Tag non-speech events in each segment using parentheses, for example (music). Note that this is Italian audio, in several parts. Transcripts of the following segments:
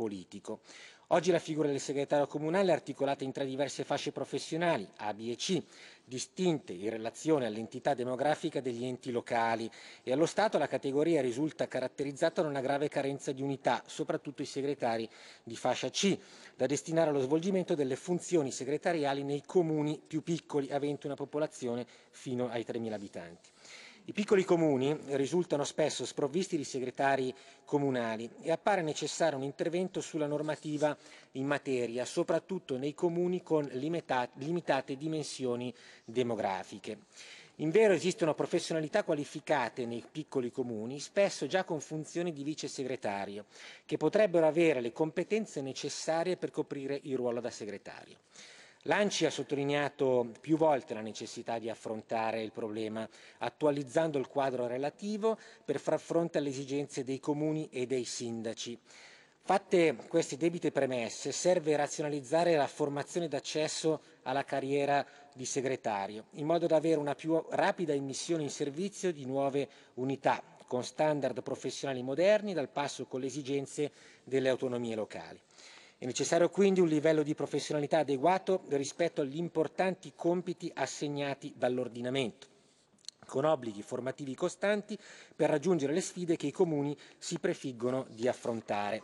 politico. Oggi la figura del segretario comunale è articolata in tre diverse fasce professionali, A, B e C, distinte in relazione all'entità demografica degli enti locali e allo Stato la categoria risulta caratterizzata da una grave carenza di unità, soprattutto i segretari di fascia C, da destinare allo svolgimento delle funzioni segretariali nei comuni più piccoli, aventi una popolazione fino ai 3.000 abitanti. I piccoli comuni risultano spesso sprovvisti di segretari comunali e appare necessario un intervento sulla normativa in materia, soprattutto nei comuni con limitate dimensioni demografiche. In vero esistono professionalità qualificate nei piccoli comuni, spesso già con funzioni di vice segretario, che potrebbero avere le competenze necessarie per coprire il ruolo da segretario. L'ANCI ha sottolineato più volte la necessità di affrontare il problema, attualizzando il quadro relativo per far fronte alle esigenze dei comuni e dei sindaci. Fatte queste debite premesse, serve razionalizzare la formazione d'accesso alla carriera di segretario, in modo da avere una più rapida immissione in servizio di nuove unità, con standard professionali moderni dal passo con le esigenze delle autonomie locali. È necessario quindi un livello di professionalità adeguato rispetto agli importanti compiti assegnati dall'ordinamento con obblighi formativi costanti per raggiungere le sfide che i comuni si prefiggono di affrontare.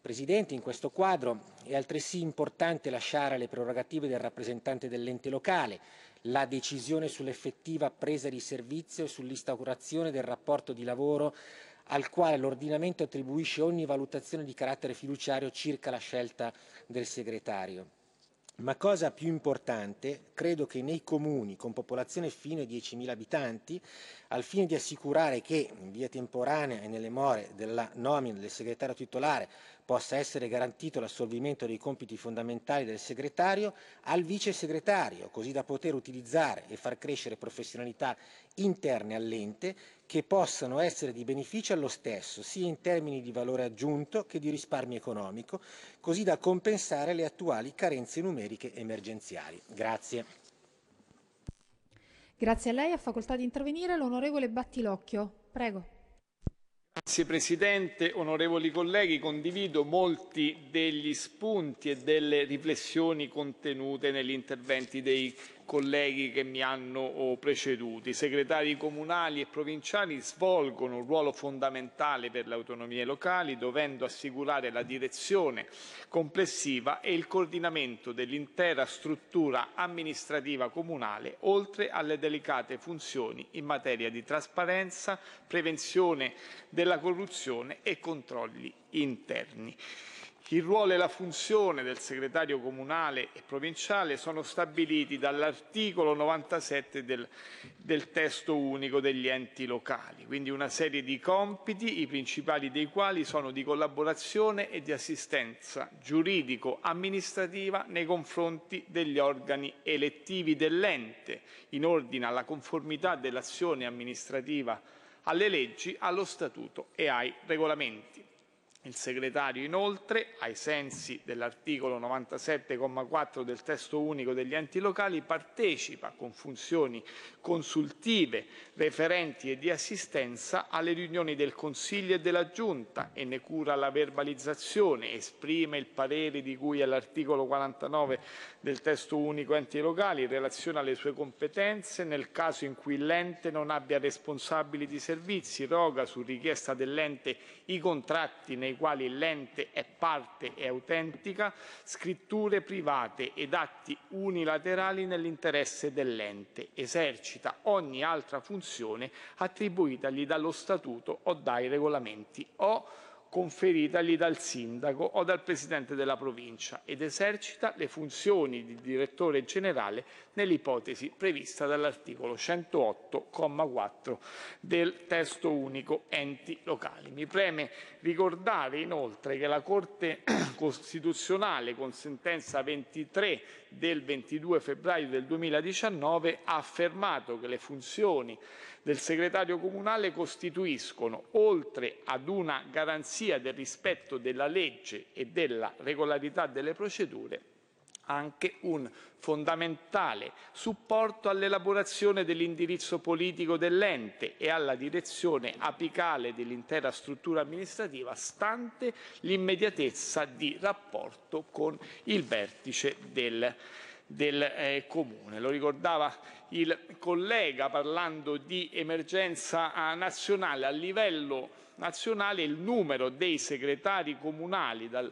Presidente, in questo quadro è altresì importante lasciare alle prerogative del rappresentante dell'ente locale la decisione sull'effettiva presa di servizio e sull'instaurazione del rapporto di lavoro al quale l'ordinamento attribuisce ogni valutazione di carattere fiduciario circa la scelta del segretario. Ma cosa più importante, credo che nei comuni con popolazione fino ai 10.000 abitanti, al fine di assicurare che in via temporanea e nelle more della nomina del segretario titolare possa essere garantito l'assolvimento dei compiti fondamentali del segretario al vice segretario, così da poter utilizzare e far crescere professionalità interne all'ente che possano essere di beneficio allo stesso, sia in termini di valore aggiunto che di risparmio economico, così da compensare le attuali carenze numeriche emergenziali. Grazie. Grazie a lei. a facoltà di intervenire l'onorevole Battilocchio. Prego. Grazie Presidente, onorevoli colleghi, condivido molti degli spunti e delle riflessioni contenute negli interventi dei colleghi che mi hanno oh, preceduto. I segretari comunali e provinciali svolgono un ruolo fondamentale per le autonomie locali, dovendo assicurare la direzione complessiva e il coordinamento dell'intera struttura amministrativa comunale, oltre alle delicate funzioni in materia di trasparenza, prevenzione della corruzione e controlli interni. Il ruolo e la funzione del segretario comunale e provinciale sono stabiliti dall'articolo 97 del, del, testo unico degli enti locali, quindi una serie di compiti, i principali dei quali sono di collaborazione e di assistenza giuridico-amministrativa nei confronti degli organi elettivi dell'ente in ordine alla conformità dell'azione amministrativa alle leggi, allo statuto e ai regolamenti. Il segretario inoltre, ai sensi dell'articolo 97,4 del testo unico degli enti locali, partecipa con funzioni consultive, referenti e di assistenza alle riunioni del Consiglio e della Giunta e ne cura la verbalizzazione, esprime il parere di cui è l'articolo 49 del testo unico enti locali in relazione alle sue competenze nel caso in cui l'ente non abbia responsabili di servizi, roga su richiesta dell'ente i contratti nei nei quali l'ente è parte e autentica, scritture private ed atti unilaterali nell'interesse dell'ente. Esercita ogni altra funzione attribuitagli dallo statuto o dai regolamenti o conferitagli dal sindaco o dal presidente della provincia ed esercita le funzioni di direttore generale nell'ipotesi prevista dall'articolo 108,4 del testo unico enti locali. Mi preme ricordare inoltre che la Corte (clears throat) Costituzionale con sentenza 23 del 22 febbraio del 2019 ha affermato che le funzioni del segretario comunale costituiscono, oltre ad una garanzia del rispetto della legge e della regolarità delle procedure, anche un fondamentale supporto all'elaborazione dell'indirizzo politico dell'ente e alla direzione apicale dell'intera struttura amministrativa, stante l'immediatezza di rapporto con il vertice del, del eh, Comune. Lo ricordava il collega parlando di emergenza eh, nazionale. A livello nazionale il numero dei segretari comunali dal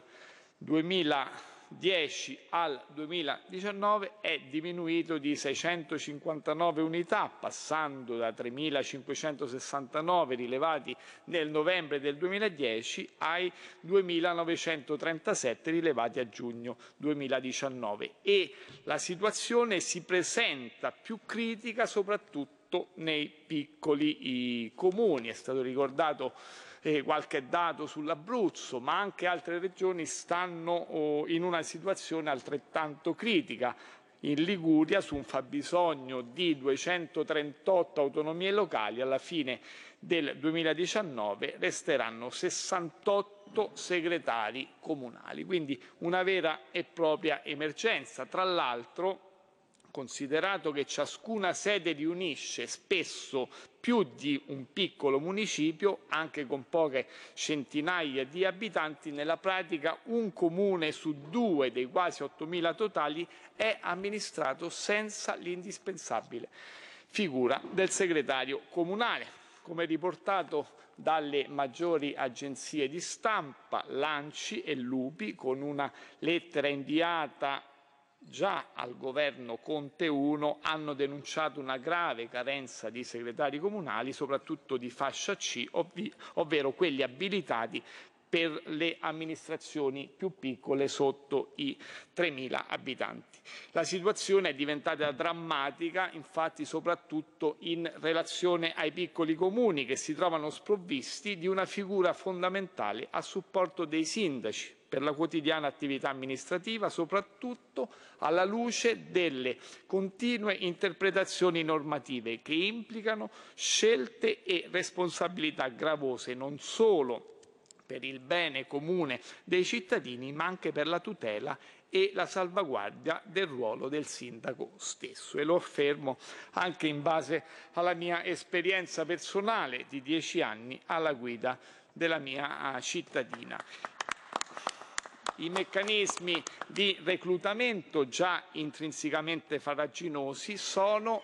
2000 10 al 2019 è diminuito di 659 unità, passando da 3.569 rilevati nel novembre del 2010 ai 2.937 rilevati a giugno 2019 e la situazione si presenta più critica soprattutto nei piccoli comuni. È stato ricordato eh, qualche dato sull'Abruzzo, ma anche altre regioni stanno oh, in una situazione altrettanto critica. In Liguria su un fabbisogno di 238 autonomie locali alla fine del 2019 resteranno 68 segretari comunali, quindi una vera e propria emergenza. Tra l'altro, considerato che ciascuna sede riunisce spesso più di un piccolo municipio, anche con poche centinaia di abitanti, nella pratica un comune su due dei quasi 8.000 totali è amministrato senza l'indispensabile figura del segretario comunale. Come riportato dalle maggiori agenzie di stampa, Lanci e Lupi, con una lettera inviata già al governo Conte 1 hanno denunciato una grave carenza di segretari comunali, soprattutto di fascia C, ovvi, ovvero quelli abilitati per le amministrazioni più piccole sotto i 3.000 abitanti. La situazione è diventata drammatica, infatti, soprattutto in relazione ai piccoli comuni che si trovano sprovvisti di una figura fondamentale a supporto dei sindaci, per la quotidiana attività amministrativa, soprattutto alla luce delle continue interpretazioni normative che implicano scelte e responsabilità gravose non solo per il bene comune dei cittadini, ma anche per la tutela e la salvaguardia del ruolo del sindaco stesso. E lo affermo anche in base alla mia esperienza personale di dieci anni alla guida della mia ah, cittadina i meccanismi di reclutamento già intrinsecamente faraginosi sono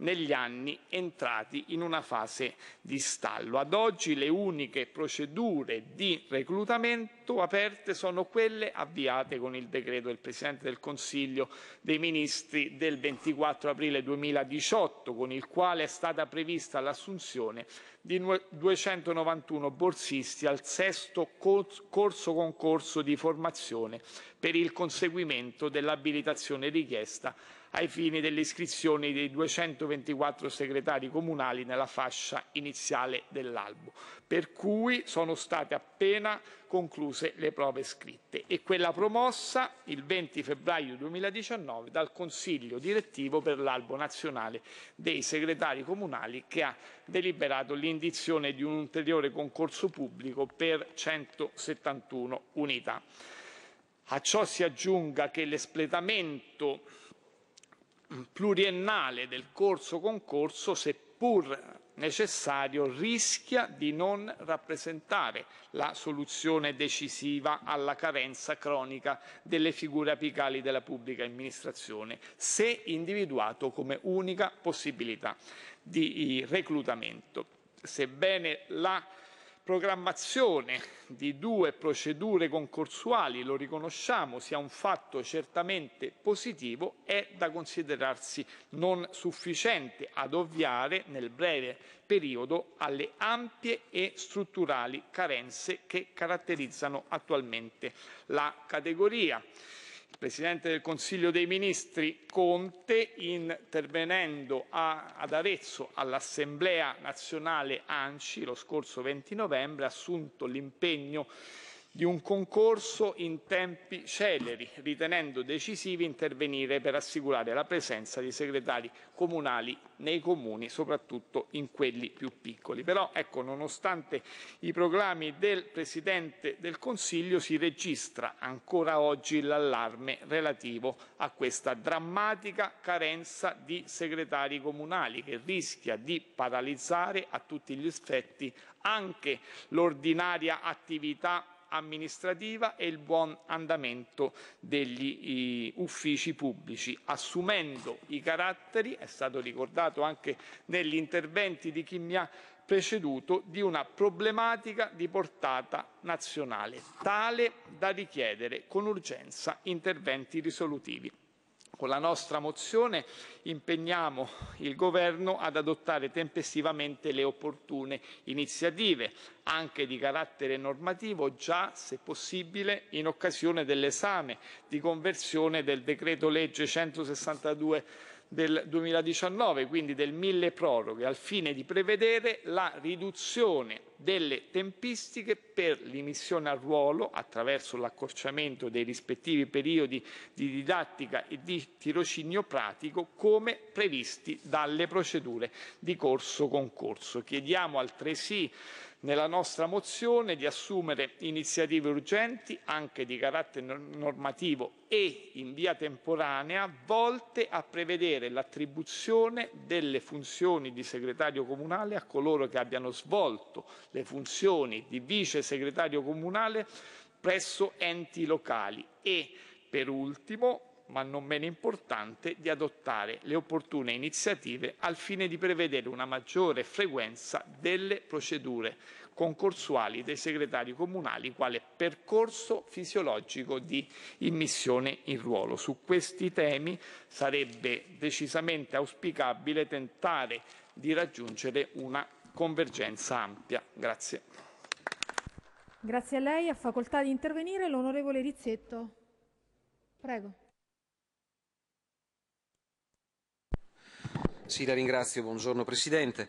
negli anni entrati in una fase di stallo. Ad oggi le uniche procedure di reclutamento aperte sono quelle avviate con il decreto del Presidente del Consiglio dei Ministri del 24 aprile 2018, con il quale è stata prevista l'assunzione di 291 borsisti al sesto corso concorso di formazione per il conseguimento dell'abilitazione richiesta ai fini dell'iscrizione dei 224 segretari comunali nella fascia iniziale dell'albo, per cui sono state appena concluse le prove scritte e quella promossa il 20 febbraio 2019 dal Consiglio direttivo per l'albo nazionale dei segretari comunali che ha deliberato l'indizione di un ulteriore concorso pubblico per 171 unità. A ciò si aggiunga che l'espletamento pluriennale del corso concorso, seppur necessario, rischia di non rappresentare la soluzione decisiva alla carenza cronica delle figure apicali della pubblica amministrazione, se individuato come unica possibilità di eh, reclutamento. Sebbene la programmazione di due procedure concorsuali, lo riconosciamo, sia un fatto certamente positivo, è da considerarsi non sufficiente ad ovviare nel breve periodo alle ampie e strutturali carenze che caratterizzano attualmente la categoria. Presidente del Consiglio dei Ministri Conte, intervenendo a, ad Arezzo all'Assemblea nazionale ANCI lo scorso 20 novembre, ha assunto l'impegno di un concorso in tempi celeri, ritenendo decisivi intervenire per assicurare la presenza di segretari comunali nei comuni, soprattutto in quelli più piccoli. Però, ecco, nonostante i proclami del Presidente del Consiglio, si registra ancora oggi l'allarme relativo a questa drammatica carenza di segretari comunali che rischia di paralizzare a tutti gli effetti anche l'ordinaria attività amministrativa e il buon andamento degli uffici pubblici, assumendo i caratteri, è stato ricordato anche negli interventi di chi mi ha preceduto, di una problematica di portata nazionale, tale da richiedere con urgenza interventi risolutivi. Con la nostra mozione impegniamo il Governo ad adottare tempestivamente le opportune iniziative, anche di carattere normativo, già, se possibile, in occasione dell'esame di conversione del decreto legge 162 del 2019, quindi del mille proroghe, al fine di prevedere la riduzione delle tempistiche per l'immissione al ruolo attraverso l'accorciamento dei rispettivi periodi di didattica e di tirocinio pratico come previsti dalle procedure di corso concorso. Chiediamo altresì nella nostra mozione di assumere iniziative urgenti, anche di carattere normativo e in via temporanea, volte a prevedere l'attribuzione delle funzioni di segretario comunale a coloro che abbiano svolto le funzioni di vice segretario comunale presso enti locali e, per ultimo, ma non meno importante, di adottare le opportune iniziative al fine di prevedere una maggiore frequenza delle procedure concorsuali dei segretari comunali quale percorso fisiologico di immissione in ruolo. Su questi temi sarebbe decisamente auspicabile tentare di raggiungere una convergenza ampia. Grazie. Grazie a lei. Ha facoltà di intervenire l'onorevole Rizzetto. Prego. Sì, la ringrazio. Buongiorno Presidente.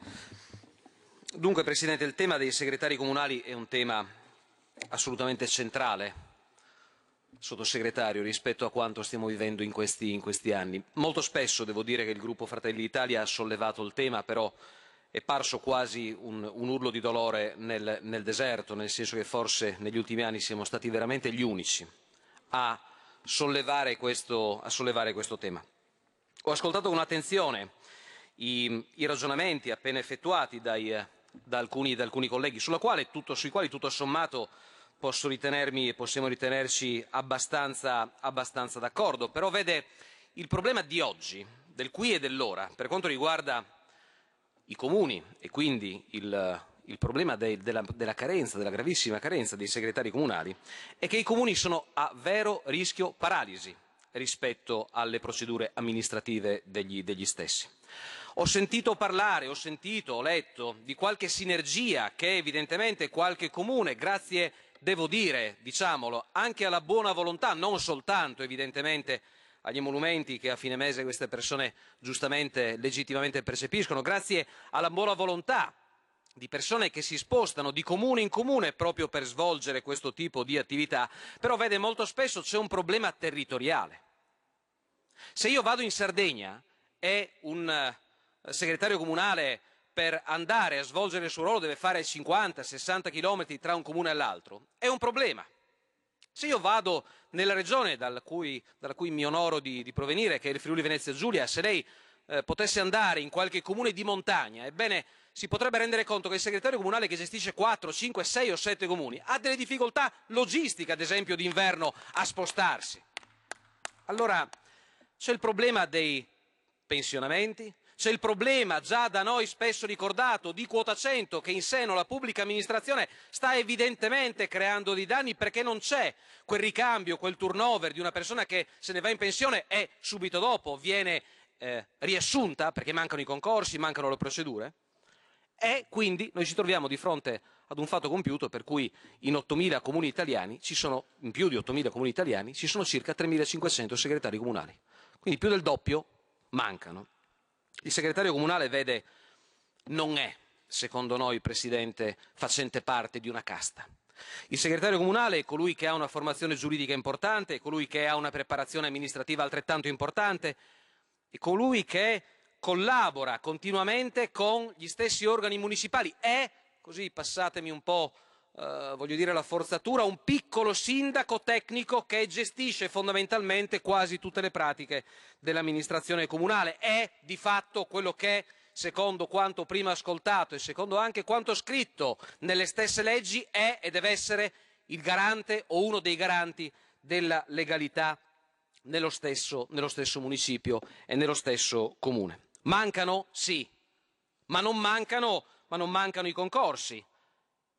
Dunque Presidente, il tema dei segretari comunali è un tema assolutamente centrale, Sottosegretario, rispetto a quanto stiamo vivendo in questi, in questi anni. Molto spesso devo dire che il gruppo Fratelli d'Italia ha sollevato il tema, però è parso quasi un, un urlo di dolore nel, nel, deserto, nel senso che forse negli ultimi anni siamo stati veramente gli unici a sollevare questo, a sollevare questo tema. Ho ascoltato con attenzione i, i ragionamenti appena effettuati dai, eh, da, alcuni, da alcuni colleghi, quale, tutto, sui quali tutto sommato posso ritenermi e possiamo ritenerci abbastanza, abbastanza d'accordo. Però vede il problema di oggi, del qui e dell'ora, per quanto riguarda i comuni e quindi il, il problema de, della, della, carenza, della gravissima carenza dei segretari comunali, è che i comuni sono a vero rischio paralisi rispetto alle procedure amministrative degli, degli stessi. Ho sentito parlare, ho sentito, ho letto di qualche sinergia che evidentemente qualche comune, grazie, devo dire, diciamolo, anche alla buona volontà, non soltanto evidentemente agli emolumenti che a fine mese queste persone giustamente, legittimamente percepiscono, grazie alla buona volontà di persone che si spostano di comune in comune proprio per svolgere questo tipo di attività, però vede molto spesso c'è un problema territoriale. Se io vado in Sardegna è un segretario comunale per andare a svolgere il suo ruolo deve fare 50-60 km tra un comune e l'altro, è un problema. Se io vado nella regione dalla cui, dalla cui mi onoro di, di, provenire, che è il Friuli Venezia Giulia, se lei eh, potesse andare in qualche comune di montagna, ebbene si potrebbe rendere conto che il segretario comunale che gestisce 4, 5, 6 o 7 comuni ha delle difficoltà logistiche, ad esempio d'inverno, a spostarsi. Allora c'è il problema dei pensionamenti, c'è il problema, già da noi spesso ricordato, di quota 100 che in seno alla pubblica amministrazione sta evidentemente creando dei danni perché non c'è quel ricambio, quel turnover di una persona che se ne va in pensione e subito dopo viene eh, riassunta perché mancano i concorsi, mancano le procedure. E quindi noi ci troviamo di fronte ad un fatto compiuto per cui in 8.000 comuni italiani ci sono, in più di 8.000 comuni italiani, ci sono circa 3.500 segretari comunali. Quindi più del doppio mancano. Il segretario comunale, vede, non è, secondo noi, Presidente, facente parte di una casta. Il segretario comunale è colui che ha una formazione giuridica importante, è colui che ha una preparazione amministrativa altrettanto importante, è colui che collabora continuamente con gli stessi organi municipali. È, così passatemi un po' Eh, voglio dire la forzatura, un piccolo sindaco tecnico che gestisce fondamentalmente quasi tutte le pratiche dell'amministrazione comunale. È di fatto quello che, secondo quanto prima ascoltato e secondo anche quanto scritto nelle stesse leggi, è e deve essere il garante o uno dei garanti della legalità nello stesso, nello stesso municipio e nello stesso comune. Mancano? Sì, ma non mancano, ma non mancano i concorsi.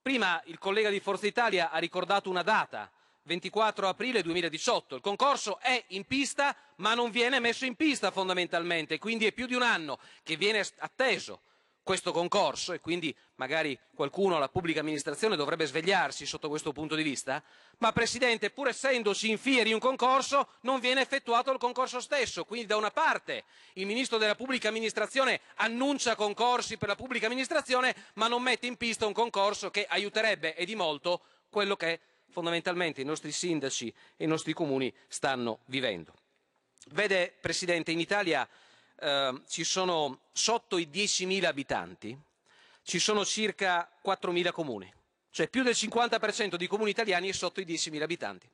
Prima il collega di Forza Italia ha ricordato una data, 24 aprile 2018. Il concorso è in pista ma non viene messo in pista fondamentalmente, quindi è più di un anno che viene atteso questo concorso e quindi magari qualcuno alla pubblica amministrazione dovrebbe svegliarsi sotto questo punto di vista, ma Presidente, pur essendoci in fieri un concorso, non viene effettuato il concorso stesso. Quindi da una parte il Ministro della Pubblica Amministrazione annuncia concorsi per la pubblica amministrazione, ma non mette in pista un concorso che aiuterebbe e di molto quello che fondamentalmente i nostri sindaci e i nostri comuni stanno vivendo. Vede, Presidente, in Italia eh, ci sono sotto i 10.000 abitanti ci sono circa 4.000 comuni, cioè più del 50% dei comuni italiani è sotto i 10.000 abitanti.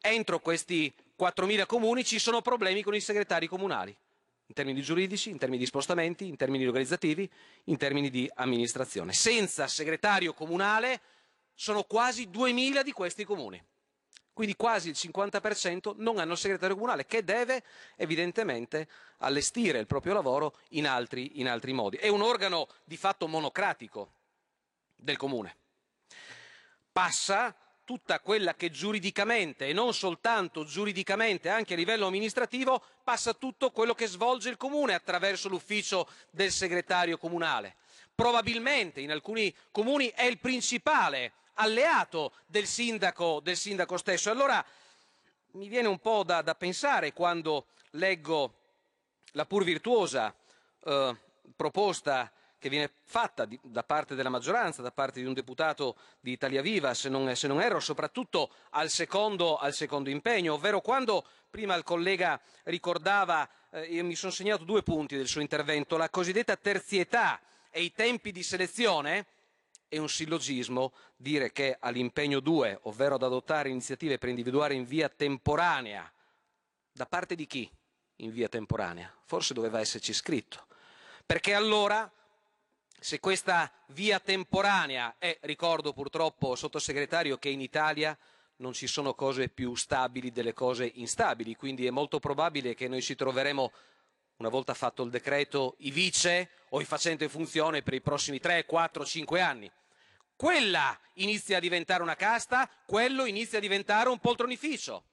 Entro questi 4.000 comuni ci sono problemi con i segretari comunali, in termini giuridici, in termini di spostamenti, in termini organizzativi, in termini di amministrazione. Senza segretario comunale sono quasi 2.000 di questi comuni. Quindi quasi il 50% non hanno il segretario comunale che deve evidentemente allestire il proprio lavoro in altri, in altri modi. È un organo di fatto monocratico del comune. Passa tutta quella che giuridicamente e non soltanto giuridicamente, anche a livello amministrativo, passa tutto quello che svolge il comune attraverso l'ufficio del segretario comunale. Probabilmente in alcuni comuni è il principale alleato del sindaco, del sindaco stesso. Allora mi viene un po' da, da pensare quando leggo la pur virtuosa eh, proposta che viene fatta di, da parte della maggioranza, da parte di un deputato di Italia Viva, se non, se non erro, soprattutto al secondo, al secondo, impegno, ovvero quando prima il collega ricordava, eh, mi sono segnato due punti del suo intervento, la cosiddetta terzietà e i tempi di selezione, è un sillogismo dire che all'impegno 2, ovvero ad adottare iniziative per individuare in via temporanea, da parte di chi in via temporanea? Forse doveva esserci scritto, perché allora se questa via temporanea è, ricordo purtroppo, sottosegretario, che in Italia non ci sono cose più stabili delle cose instabili, quindi è molto probabile che noi ci troveremo una volta fatto il decreto, i vice o i facenti in funzione per i prossimi 3, 4, 5 anni. Quella inizia a diventare una casta, quello inizia a diventare un poltronificio.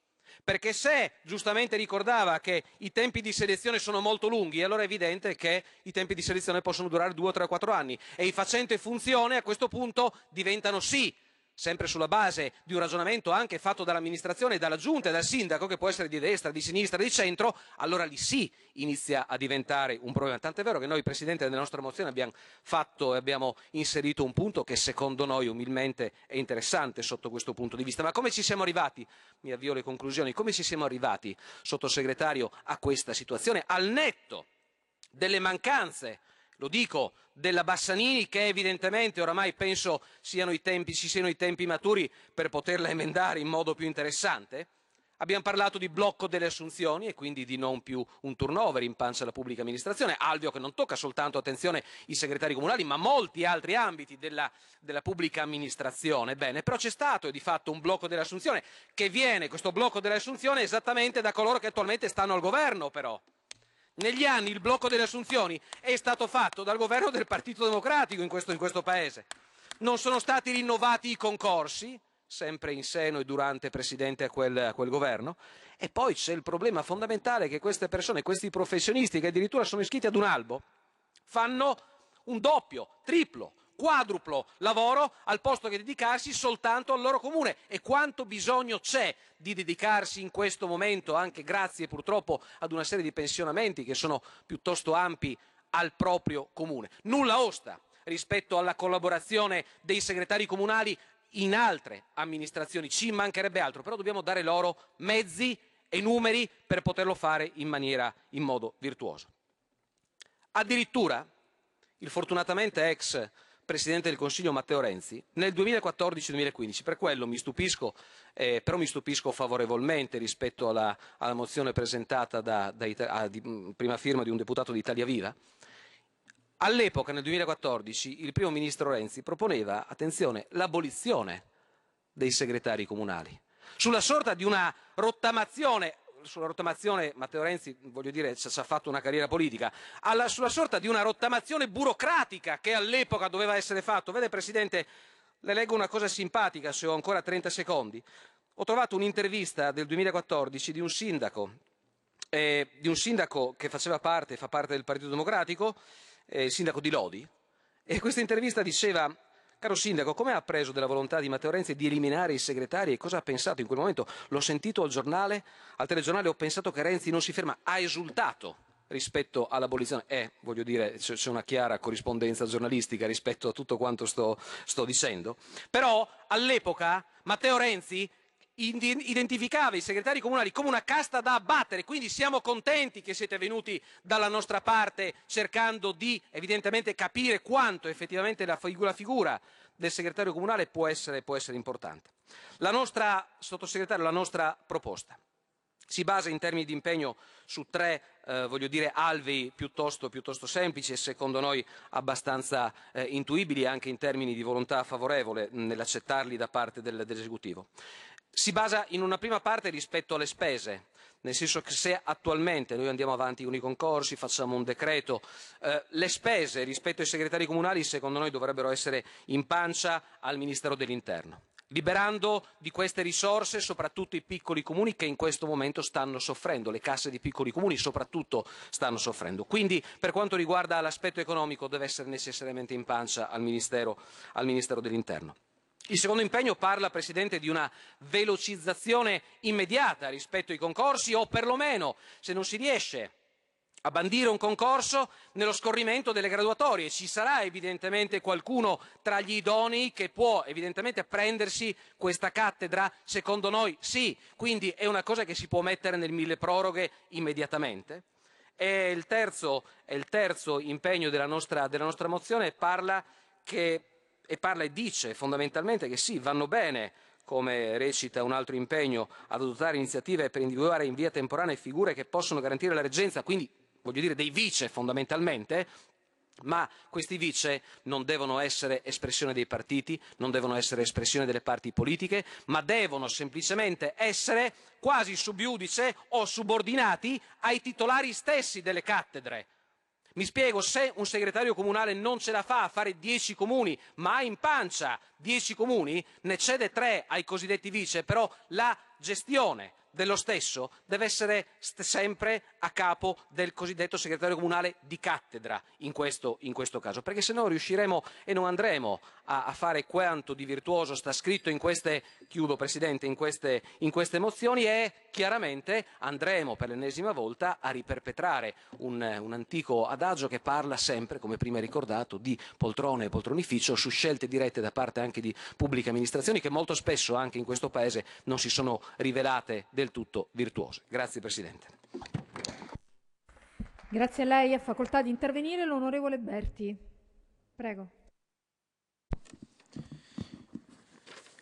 Perché se giustamente ricordava che i tempi di selezione sono molto lunghi, allora è evidente che i tempi di selezione possono durare 2, 3, 4 anni e i facenti in funzione a questo punto diventano sì sempre sulla base di un ragionamento anche fatto dall'amministrazione, dalla giunta e dal sindaco, che può essere di destra, di sinistra, di centro, allora lì sì inizia a diventare un problema. Tant'è vero che noi, Presidente, nella nostra mozione abbiamo fatto e abbiamo inserito un punto che secondo noi umilmente è interessante sotto questo punto di vista. Ma come ci siamo arrivati? Mi avvio alle conclusioni. Come ci siamo arrivati, sottosegretario, a questa situazione? Al netto delle mancanze lo dico, della Bassanini che evidentemente oramai penso siano tempi, ci siano i tempi maturi per poterla emendare in modo più interessante? Abbiamo parlato di blocco delle assunzioni e quindi di non più un turnover in pancia alla pubblica amministrazione, alveo che non tocca soltanto, attenzione, i segretari comunali, ma molti altri ambiti della, della pubblica amministrazione. Bene, però c'è stato di fatto un blocco delle assunzioni che viene, questo blocco delle assunzioni, esattamente da coloro che attualmente stanno al governo però. Negli anni il blocco delle assunzioni è stato fatto dal governo del Partito Democratico in questo, in questo Paese. Non sono stati rinnovati i concorsi, sempre in seno e durante presidente a quel, a quel governo. E poi c'è il problema fondamentale che queste persone, questi professionisti che addirittura sono iscritti ad un albo, fanno un doppio, triplo, quadruplo lavoro al posto che dedicarsi soltanto al loro comune e quanto bisogno c'è di dedicarsi in questo momento, anche grazie purtroppo ad una serie di pensionamenti che sono piuttosto ampi, al proprio comune. Nulla osta rispetto alla collaborazione dei segretari comunali in altre amministrazioni, ci mancherebbe altro, però dobbiamo dare loro mezzi e numeri per poterlo fare in, maniera, in modo virtuoso. Addirittura il fortunatamente ex presidente del Consiglio Matteo Renzi nel 2014-2015. Per quello mi stupisco, eh, però mi stupisco favorevolmente rispetto alla, alla mozione presentata da, da a, ah, di, mm, prima firma di un deputato di Italia Viva. All'epoca, nel 2014, il primo ministro Renzi proponeva, attenzione, l'abolizione dei segretari comunali, sulla sorta di una rottamazione sulla rottamazione Matteo Renzi, voglio dire, ci ha fatto una carriera politica, alla, sulla sorta di una rottamazione burocratica che all'epoca doveva essere fatta. Vede Presidente, le leggo una cosa simpatica, se ho ancora 30 secondi. Ho trovato un'intervista del 2014 di un sindaco, eh, di un sindaco che faceva parte, fa parte del Partito Democratico, eh, il sindaco di Lodi, e questa intervista diceva Caro Sindaco, come ha appreso della volontà di Matteo Renzi di eliminare i segretari e cosa ha pensato in quel momento? L'ho sentito al giornale, al telegiornale ho pensato che Renzi non si ferma, ha esultato rispetto all'abolizione. Eh, voglio dire, c'è una chiara corrispondenza giornalistica rispetto a tutto quanto sto, sto dicendo. Però all'epoca Matteo Renzi identificava i segretari comunali come una casta da abbattere, quindi siamo contenti che siete venuti dalla nostra parte cercando di evidentemente capire quanto effettivamente la figura, figura del segretario comunale può essere, può essere importante. La nostra, sottosegretario, la nostra proposta si basa in termini di impegno su tre eh, voglio dire, alvei piuttosto, piuttosto, semplici e secondo noi abbastanza eh, intuibili anche in termini di volontà favorevole nell'accettarli da parte del, dell'esecutivo si basa in una prima parte rispetto alle spese, nel senso che se attualmente noi andiamo avanti con i concorsi, facciamo un decreto, eh, le spese rispetto ai segretari comunali secondo noi dovrebbero essere in pancia al Ministero dell'Interno liberando di queste risorse soprattutto i piccoli comuni che in questo momento stanno soffrendo, le casse dei piccoli comuni soprattutto stanno soffrendo. Quindi per quanto riguarda l'aspetto economico deve essere necessariamente in pancia al Ministero, al Ministero dell'Interno. Il secondo impegno parla, Presidente, di una velocizzazione immediata rispetto ai concorsi o perlomeno, se non si riesce a bandire un concorso nello scorrimento delle graduatorie. Ci sarà evidentemente qualcuno tra gli idonei che può evidentemente prendersi questa cattedra? Secondo noi sì, quindi è una cosa che si può mettere nel mille proroghe immediatamente. E il terzo, il terzo impegno della nostra, della nostra mozione parla che e parla e dice fondamentalmente che sì, vanno bene come recita un altro impegno, ad adottare iniziative per individuare in via temporanea figure che possono garantire la reggenza, quindi voglio dire dei vice fondamentalmente, ma questi vice non devono essere espressione dei partiti, non devono essere espressione delle parti politiche, ma devono semplicemente essere quasi subiudice o subordinati ai titolari stessi delle cattedre. Mi spiego, se un segretario comunale non ce la fa a fare 10 comuni, ma ha in pancia 10 comuni, ne cede 3 ai cosiddetti vice, però la gestione dello stesso deve essere st- sempre a capo del cosiddetto segretario comunale di cattedra in questo, in questo caso, perché se no riusciremo e non andremo a, a, fare quanto di virtuoso sta scritto in queste, chiudo, in queste, in queste mozioni e chiaramente andremo per l'ennesima volta a riperpetrare un, un antico adagio che parla sempre, come prima ricordato, di poltrone e poltronificio su scelte dirette da parte anche di pubbliche amministrazioni che molto spesso anche in questo Paese non si sono rivelate del tutto virtuose. Grazie Presidente. Grazie a lei. a facoltà di intervenire l'onorevole Berti. Prego.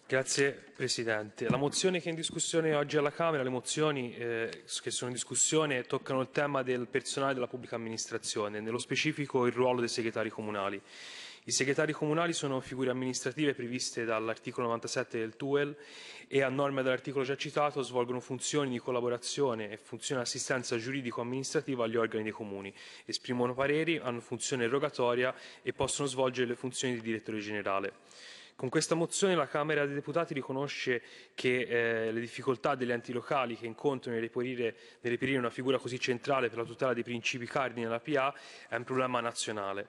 Grazie Presidente. La mozione che è in discussione oggi alla Camera, le mozioni eh, che sono in discussione toccano il tema del personale della pubblica amministrazione, nello specifico il ruolo dei segretari comunali. I segretari comunali sono figure amministrative previste dall'articolo 97 del TUEL e a norma dell'articolo già citato svolgono funzioni di collaborazione e funzione assistenza giuridico-amministrativa agli organi dei comuni, esprimono pareri, hanno funzione erogatoria e possono svolgere le funzioni di direttore generale. Con questa mozione la Camera dei Deputati riconosce che eh, le difficoltà degli enti locali che incontrano nel reperire, nel reperire una figura così centrale per la tutela dei principi cardini della PA è un problema nazionale.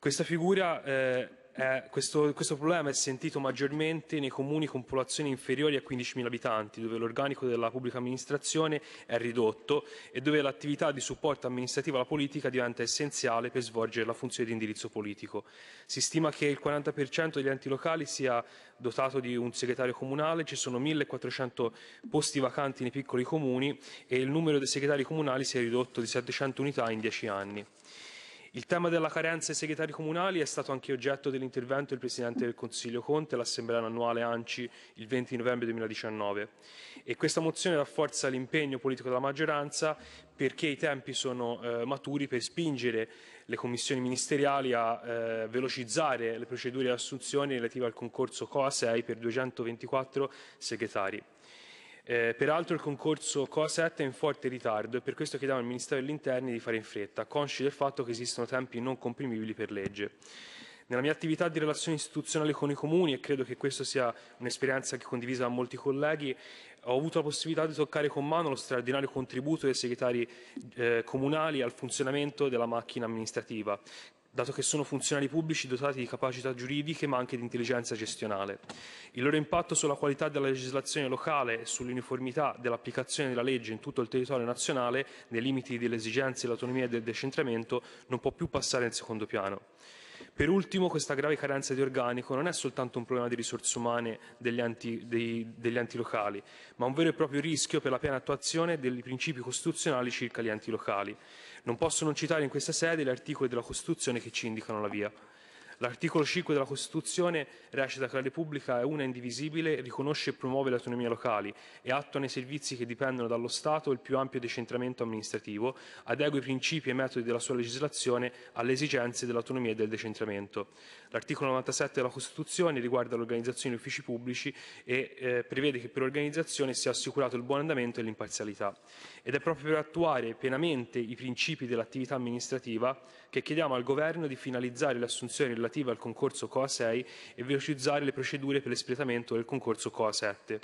Questa figura, eh, è, questo, questo, problema è sentito maggiormente nei comuni con popolazioni inferiori a 15.000 abitanti, dove l'organico della pubblica amministrazione è ridotto e dove l'attività di supporto amministrativo alla politica diventa essenziale per svolgere la funzione di indirizzo politico. Si stima che il 40% degli enti locali sia dotato di un segretario comunale, ci sono 1.400 posti vacanti nei piccoli comuni e il numero dei segretari comunali si è ridotto di 700 unità in 10 anni. Il tema della carenza dei segretari comunali è stato anche oggetto dell'intervento del Presidente del Consiglio Conte all'Assemblea annuale ANCI il 20 novembre 2019 e questa mozione rafforza l'impegno politico della maggioranza perché i tempi sono eh, maturi per spingere le commissioni ministeriali a eh, velocizzare le procedure di assunzione relative al concorso COA 6 per 224 segretari. Eh, peraltro il concorso COSET è in forte ritardo e per questo chiediamo al Ministero dell'Interno di fare in fretta, consci del fatto che esistono tempi non comprimibili per legge. Nella mia attività di relazione istituzionale con i comuni, e credo che questa sia un'esperienza che condivisa da molti colleghi, ho avuto la possibilità di toccare con mano lo straordinario contributo dei segretari eh, comunali al funzionamento della macchina amministrativa, dato che sono funzionari pubblici dotati di capacità giuridiche ma anche di intelligenza gestionale. Il loro impatto sulla qualità della legislazione locale e sull'uniformità dell'applicazione della legge in tutto il territorio nazionale, nei limiti delle esigenze dell'autonomia e del decentramento, non può più passare in secondo piano. Per ultimo, questa grave carenza di organico non è soltanto un problema di risorse umane degli enti, dei, degli enti locali, ma un vero e proprio rischio per la piena attuazione dei principi costituzionali circa gli enti locali. Non posso non citare in questa sede gli articoli della Costituzione che ci indicano la via. L'articolo 5 della Costituzione recita che la Repubblica è una indivisibile, riconosce e promuove le autonomie locali e attua nei servizi che dipendono dallo Stato il più ampio decentramento amministrativo, adegua i principi e i metodi della sua legislazione alle esigenze dell'autonomia e del decentramento. L'articolo 97 della Costituzione riguarda l'organizzazione di uffici pubblici e eh, prevede che per l'organizzazione sia assicurato il buon andamento e l'imparzialità. Ed è proprio per attuare pienamente i principi dell'attività amministrativa che chiediamo al Governo di finalizzare le assunzioni relative al concorso COA 6 e velocizzare le procedure per l'espletamento del concorso COA 7.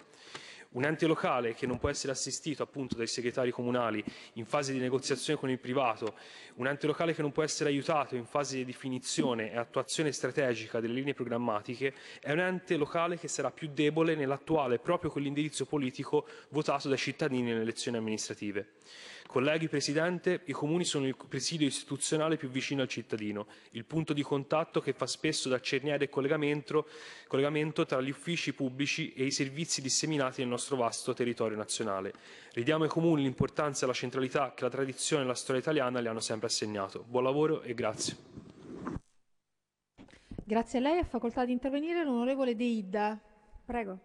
Un ente locale che non può essere assistito appunto dai segretari comunali in fase di negoziazione con il privato, un ente locale che non può essere aiutato in fase di definizione e attuazione strategica delle linee programmatiche, è un ente locale che sarà più debole nell'attuale proprio quell'indirizzo politico votato dai cittadini nelle elezioni amministrative. Colleghi Presidente, i comuni sono il presidio istituzionale più vicino al cittadino, il punto di contatto che fa spesso da cerniere e collegamento, collegamento tra gli uffici pubblici e i servizi disseminati nel nostro vasto territorio nazionale. Ridiamo ai comuni l'importanza e la centralità che la tradizione e la storia italiana le hanno sempre assegnato. Buon lavoro e grazie. Grazie a lei. A facoltà di intervenire l'onorevole De Idda. Prego.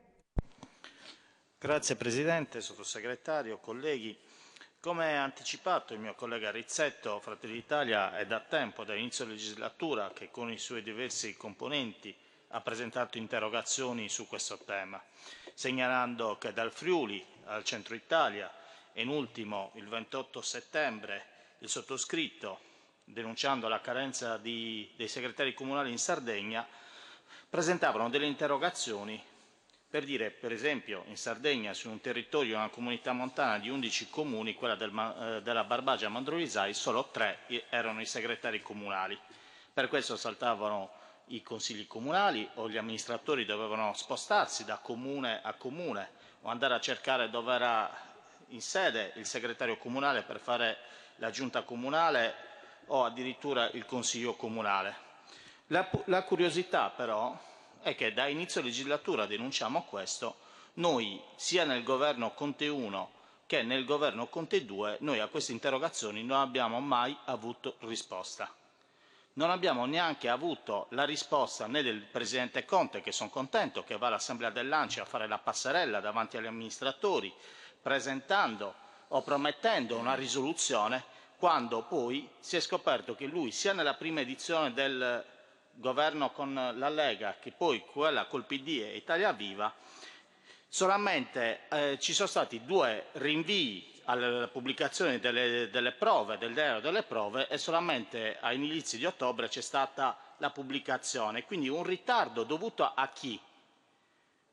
Grazie Presidente, Sottosegretario, colleghi. Come anticipato il mio collega Rizzetto, Fratelli d'Italia è da tempo, dall'inizio legislatura, che con i suoi diversi componenti ha presentato interrogazioni su questo tema, segnalando che dal Friuli al centro Italia e in ultimo il 28 settembre il sottoscritto, denunciando la carenza di, dei segretari comunali in Sardegna, presentavano delle interrogazioni per dire, per esempio, in Sardegna, su un territorio di una comunità montana di 11 comuni, quella del, eh, della Barbagia Mandrovisai, solo tre erano i segretari comunali. Per questo saltavano i consigli comunali o gli amministratori dovevano spostarsi da comune a comune o andare a cercare dove era in sede il segretario comunale per fare la giunta comunale o addirittura il consiglio comunale. la, la curiosità però è che da inizio legislatura denunciamo questo, noi sia nel governo Conte 1 che nel governo Conte 2 noi a queste interrogazioni non abbiamo mai avuto risposta. Non abbiamo neanche avuto la risposta né del Presidente Conte, che sono contento, che va all'Assemblea dell'Ancia a fare la passerella davanti agli amministratori, presentando o promettendo una risoluzione, quando poi si è scoperto che lui sia nella prima edizione del governo con la Lega, che poi quella col PD e Italia Viva, solamente eh, ci sono stati due rinvii alla pubblicazione delle, delle prove, del diario delle prove e solamente a inizi di ottobre c'è stata la pubblicazione. Quindi un ritardo dovuto a chi?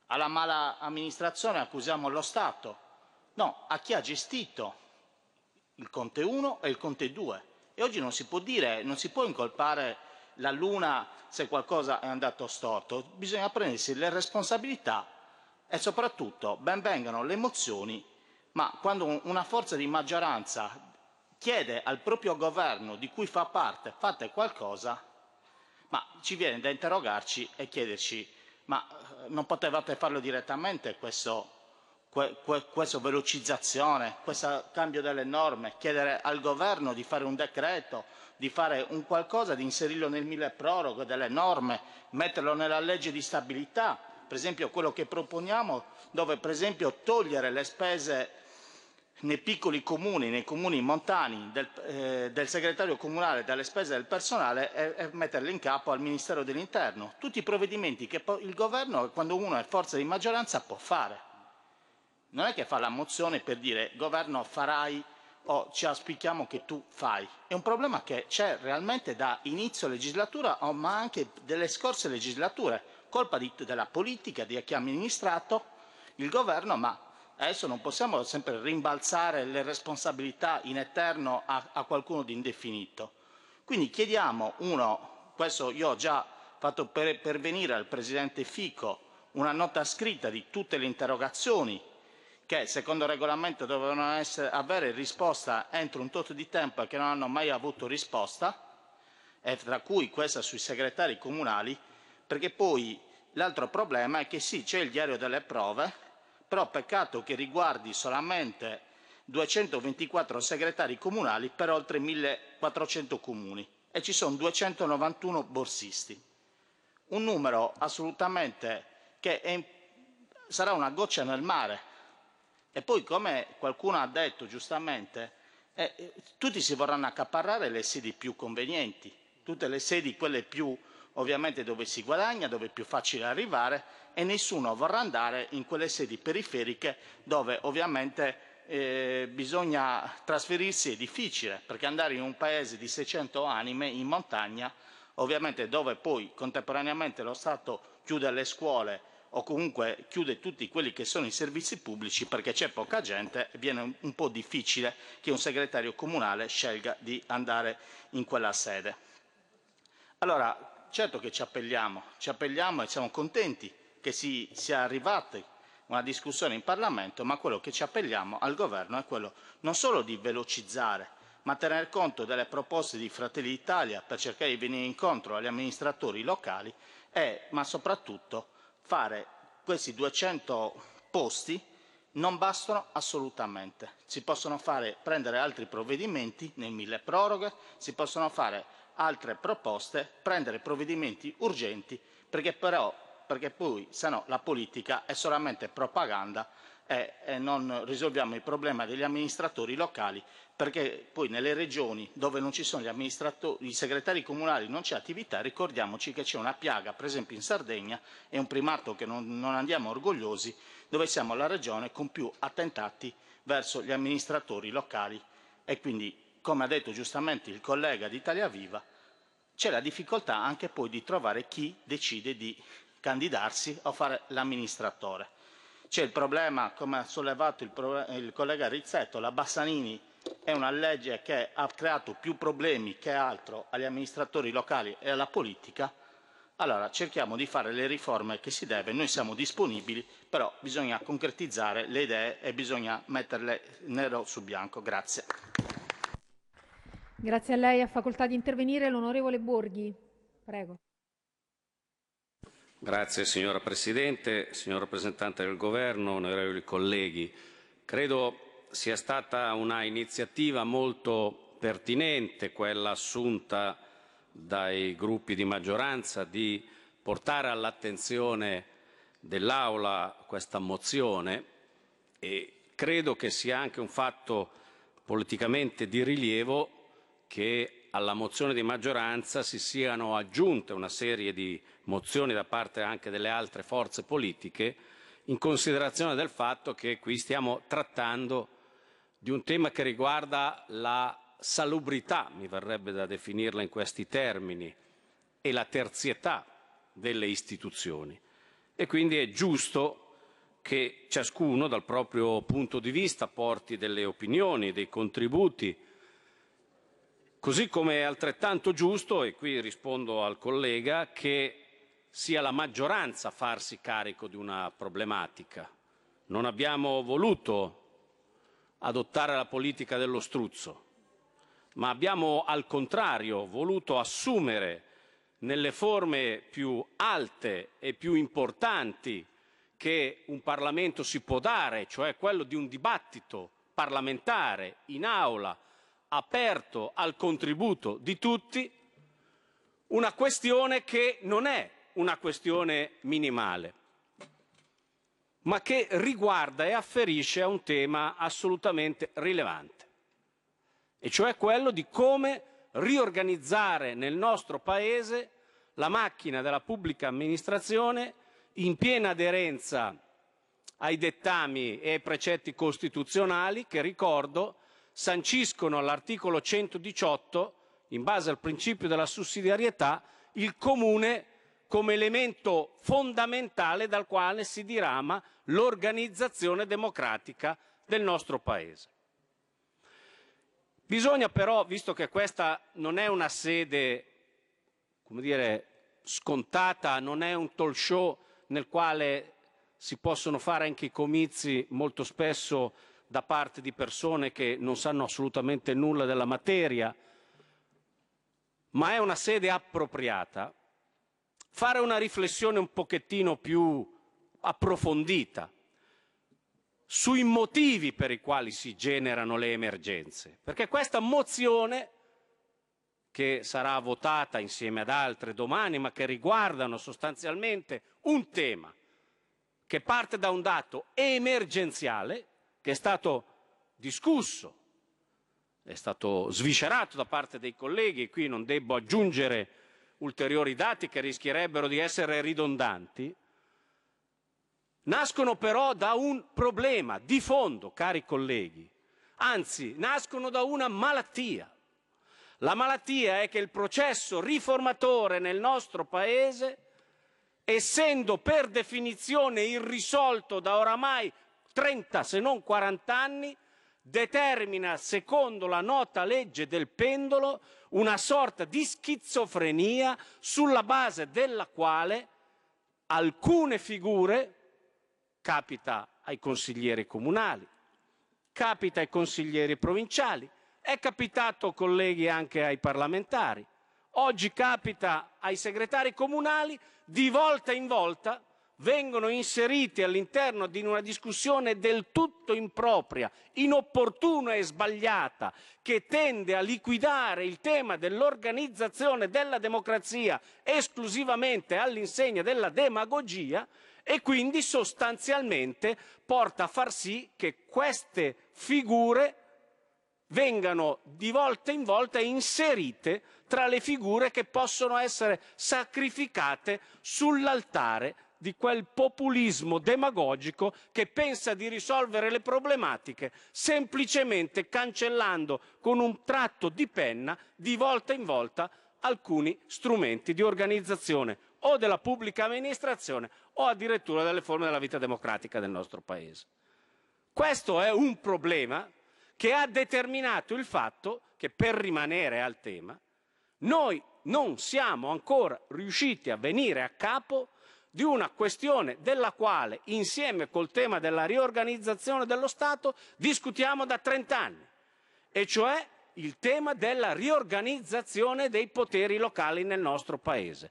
Alla mala amministrazione accusiamo lo Stato? No, a chi ha gestito il Conte 1 e il Conte 2. E oggi non si può dire, non si può incolpare la Luna se qualcosa è andato storto, bisogna prendersi le responsabilità e soprattutto ben vengano le emozioni, ma quando una forza di maggioranza chiede al proprio governo di cui fa parte fate qualcosa, ma ci viene da interrogarci e chiederci ma eh, non potevate farlo direttamente questo questa velocizzazione, questo cambio delle norme, chiedere al governo di fare un decreto, di fare un qualcosa, di inserirlo nel mille proroghe delle norme, metterlo nella legge di stabilità, per esempio quello che proponiamo, dove per esempio togliere le spese nei piccoli comuni, nei comuni montani, del, eh, del segretario comunale dalle spese del personale e, e metterle in capo al Ministero dell'Interno. Tutti i provvedimenti che il governo, quando uno è forza di maggioranza, può fare non è che fa la mozione per dire governo farai o ci auspichiamo che tu fai. È un problema che c'è realmente da inizio legislatura, ma anche delle scorse legislature, colpa di, della politica, di chi ha amministrato il governo, ma adesso non possiamo sempre rimbalzare le responsabilità in eterno a, a qualcuno di indefinito. Quindi chiediamo uno, questo io ho già fatto per, pervenire al Presidente Fico una nota scritta di tutte le interrogazioni che secondo il regolamento dovevano essere, avere risposta entro un tot di tempo e che non hanno mai avuto risposta, e tra cui questa sui segretari comunali, perché poi l'altro problema è che sì, c'è il diario delle prove, però peccato che riguardi solamente 224 segretari comunali per oltre 1400 comuni e ci sono 291 borsisti. Un numero assolutamente che è, sarà una goccia nel mare e poi, come qualcuno ha detto giustamente, eh, eh, tutti si vorranno accaparrare le sedi più convenienti, tutte le sedi, quelle più ovviamente dove si guadagna, dove è più facile arrivare e nessuno vorrà andare in quelle sedi periferiche dove ovviamente eh, bisogna trasferirsi è difficile, perché andare in un paese di 600 anime in montagna, ovviamente dove poi contemporaneamente lo Stato chiude le scuole o comunque chiude tutti quelli che sono i servizi pubblici perché c'è poca gente e viene un po' difficile che un segretario comunale scelga di andare in quella sede. Allora, certo che ci appelliamo, ci appelliamo e siamo contenti che si sia arrivata una discussione in Parlamento, ma quello che ci appelliamo al governo è quello non solo di velocizzare, ma tener conto delle proposte di Fratelli d'Italia per cercare di venire incontro agli amministratori locali e, ma soprattutto, fare questi 200 posti non bastano assolutamente. Si possono fare, prendere altri provvedimenti nel mille proroghe, si possono fare altre proposte, prendere provvedimenti urgenti, perché, però, perché poi se no la politica è solamente propaganda e, e non risolviamo il problema degli amministratori locali perché poi nelle regioni dove non ci sono gli amministratori, i segretari comunali, non c'è attività, ricordiamoci che c'è una piaga, per esempio in Sardegna, è un primato che non, non andiamo orgogliosi, dove siamo la regione con più attentati verso gli amministratori locali e quindi, come ha detto giustamente il collega di Italia Viva, c'è la difficoltà anche poi di trovare chi decide di candidarsi o fare l'amministratore. C'è il problema, come ha sollevato il, il collega Rizzetto, la Bassanini è una legge che ha creato più problemi che altro agli amministratori locali e alla politica, allora cerchiamo di fare le riforme che si deve, noi siamo disponibili, però bisogna concretizzare le idee e bisogna metterle nero su bianco. Grazie. Grazie a lei. a facoltà di intervenire l'onorevole Borghi. Prego. Grazie signora Presidente, signor rappresentante del Governo, onorevoli colleghi. Credo sia stata una iniziativa molto pertinente quella assunta dai gruppi di maggioranza di portare all'attenzione dell'Aula questa mozione e credo che sia anche un fatto politicamente di rilievo che alla mozione di maggioranza si siano aggiunte una serie di mozioni da parte anche delle altre forze politiche in considerazione del fatto che qui stiamo trattando di un tema che riguarda la salubrità, mi verrebbe da definirla in questi termini, e la terzietà delle istituzioni. E quindi è giusto che ciascuno dal proprio punto di vista porti delle opinioni, dei contributi, così come è altrettanto giusto, e qui rispondo al collega, che sia la maggioranza a farsi carico di una problematica. Non abbiamo voluto adottare la politica dello struzzo, ma abbiamo al contrario voluto assumere nelle forme più alte e più importanti che un Parlamento si può dare, cioè quello di un dibattito parlamentare in aula aperto al contributo di tutti, una questione che non è una questione minimale ma che riguarda e afferisce a un tema assolutamente rilevante, e cioè quello di come riorganizzare nel nostro Paese la macchina della pubblica amministrazione in piena aderenza ai dettami e ai precetti costituzionali che, ricordo, sanciscono all'articolo 118, in base al principio della sussidiarietà, il comune come elemento fondamentale dal quale si dirama l'organizzazione democratica del nostro Paese. Bisogna però, visto che questa non è una sede, come dire, scontata, non è un talk show nel quale si possono fare anche i comizi molto spesso da parte di persone che non sanno assolutamente nulla della materia, ma è una sede appropriata fare una riflessione un pochettino più approfondita sui motivi per i quali si generano le emergenze, perché questa mozione che sarà votata insieme ad altre domani, ma che riguardano sostanzialmente un tema che parte da un dato emergenziale che è stato discusso, è stato sviscerato da parte dei colleghi, e qui non debbo aggiungere ulteriori dati che rischierebbero di essere ridondanti, nascono però da un problema di fondo, cari colleghi, anzi nascono da una malattia. La malattia è che il processo riformatore nel nostro Paese, essendo per definizione irrisolto da oramai 30 se non 40 anni, determina, secondo la nota legge del pendolo, una sorta di schizofrenia sulla base della quale alcune figure, capita ai consiglieri comunali, capita ai consiglieri provinciali, è capitato, colleghi, anche ai parlamentari, oggi capita ai segretari comunali, di volta in volta vengono inseriti all'interno di una discussione del tutto impropria, inopportuna e sbagliata, che tende a liquidare il tema dell'organizzazione della democrazia esclusivamente all'insegna della demagogia e quindi sostanzialmente porta a far sì che queste figure vengano di volta in volta inserite tra le figure che possono essere sacrificate sull'altare di quel populismo demagogico che pensa di risolvere le problematiche semplicemente cancellando con un tratto di penna di volta in volta alcuni strumenti di organizzazione o della pubblica amministrazione o addirittura delle forme della vita democratica del nostro Paese. Questo è un problema che ha determinato il fatto che, per rimanere al tema, noi non siamo ancora riusciti a venire a capo di una questione della quale, insieme col tema della riorganizzazione dello Stato, discutiamo da 30 anni, e cioè il tema della riorganizzazione dei poteri locali nel nostro Paese.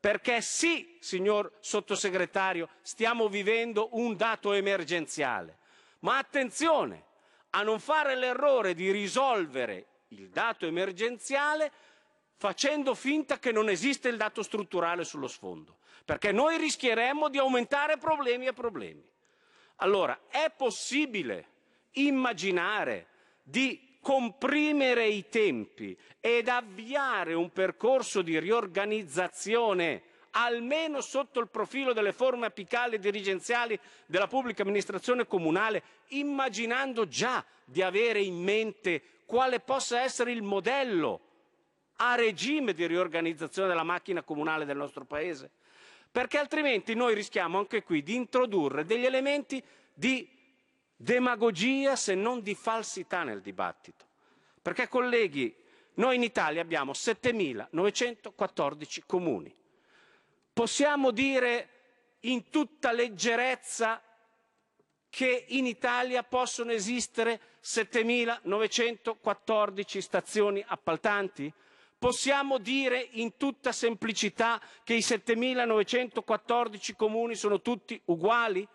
Perché sì, signor sottosegretario, stiamo vivendo un dato emergenziale, ma attenzione a non fare l'errore di risolvere il dato emergenziale facendo finta che non esiste il dato strutturale sullo sfondo perché noi rischieremmo di aumentare problemi e problemi. Allora, è possibile immaginare di comprimere i tempi ed avviare un percorso di riorganizzazione almeno sotto il profilo delle forme apicali e dirigenziali della pubblica amministrazione comunale, immaginando già di avere in mente quale possa essere il modello a regime di riorganizzazione della macchina comunale del nostro Paese? perché altrimenti noi rischiamo anche qui di introdurre degli elementi di demagogia se non di falsità nel dibattito. Perché colleghi, noi in Italia abbiamo 7.914 comuni. Possiamo dire in tutta leggerezza che in Italia possono esistere 7.914 stazioni appaltanti? Possiamo dire in tutta semplicità che i 7.914 comuni sono tutti uguali?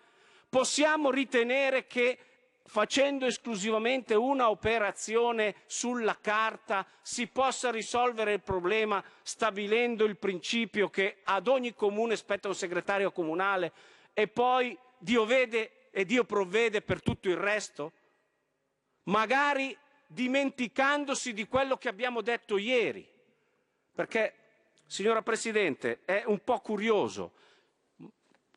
Possiamo ritenere che facendo esclusivamente una operazione sulla carta si possa risolvere il problema stabilendo il principio che ad ogni comune spetta un segretario comunale e poi Dio vede e Dio provvede per tutto il resto? Magari dimenticandosi di quello che abbiamo detto ieri, perché, signora Presidente, è un po' curioso,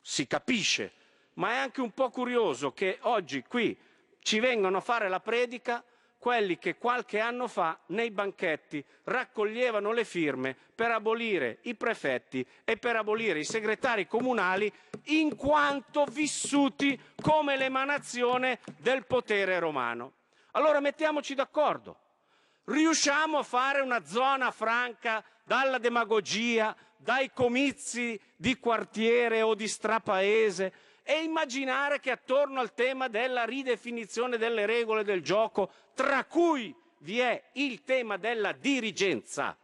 si capisce, ma è anche un po' curioso che oggi qui ci vengano a fare la predica quelli che qualche anno fa nei banchetti raccoglievano le firme per abolire i prefetti e per abolire i segretari comunali in quanto vissuti come l'emanazione del potere romano. Allora mettiamoci d'accordo riusciamo a fare una zona franca dalla demagogia, dai comizi di quartiere o di strapaese e immaginare che attorno al tema della ridefinizione delle regole del gioco, tra cui vi è il tema della dirigenza,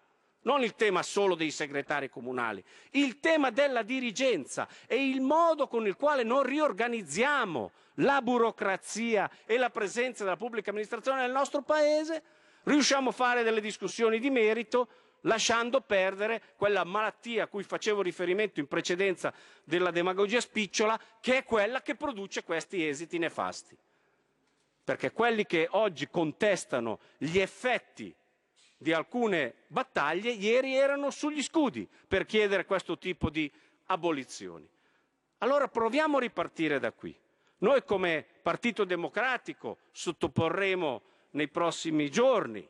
non il tema solo dei segretari comunali, il tema della dirigenza e il modo con il quale noi riorganizziamo la burocrazia e la presenza della pubblica amministrazione nel nostro Paese, Riusciamo a fare delle discussioni di merito lasciando perdere quella malattia a cui facevo riferimento in precedenza della demagogia spicciola, che è quella che produce questi esiti nefasti. Perché quelli che oggi contestano gli effetti di alcune battaglie ieri erano sugli scudi per chiedere questo tipo di abolizioni. Allora proviamo a ripartire da qui. Noi come Partito Democratico sottoporremo nei prossimi giorni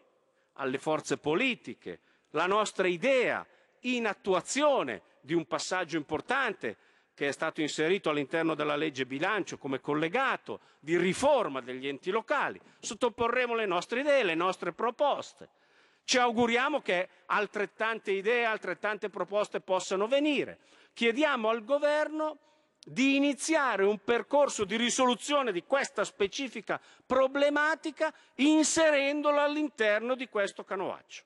alle forze politiche, la nostra idea in attuazione di un passaggio importante che è stato inserito all'interno della legge bilancio come collegato di riforma degli enti locali. Sottoporremo le nostre idee, le nostre proposte. Ci auguriamo che altrettante idee, altrettante proposte possano venire. Chiediamo al governo di iniziare un percorso di risoluzione di questa specifica problematica inserendola all'interno di questo canovaccio.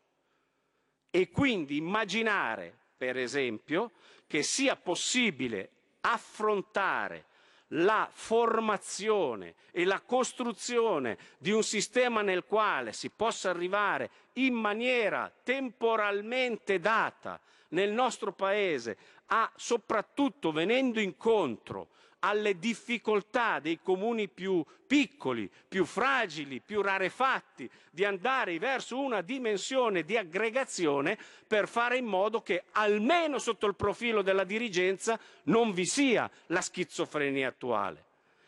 E quindi immaginare, per esempio, che sia possibile affrontare la formazione e la costruzione di un sistema nel quale si possa arrivare in maniera temporalmente data nel nostro Paese ha soprattutto venendo incontro alle difficoltà dei comuni più piccoli, più fragili, più rarefatti, di andare verso una dimensione di aggregazione per fare in modo che almeno sotto il profilo della dirigenza non vi sia la schizofrenia attuale.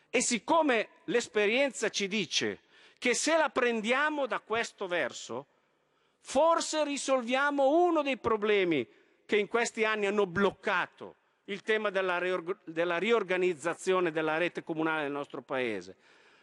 E siccome l'esperienza ci dice che se la prendiamo da questo verso, forse risolviamo uno dei problemi che in questi anni hanno bloccato il tema della, della riorganizzazione della rete comunale del nostro Paese.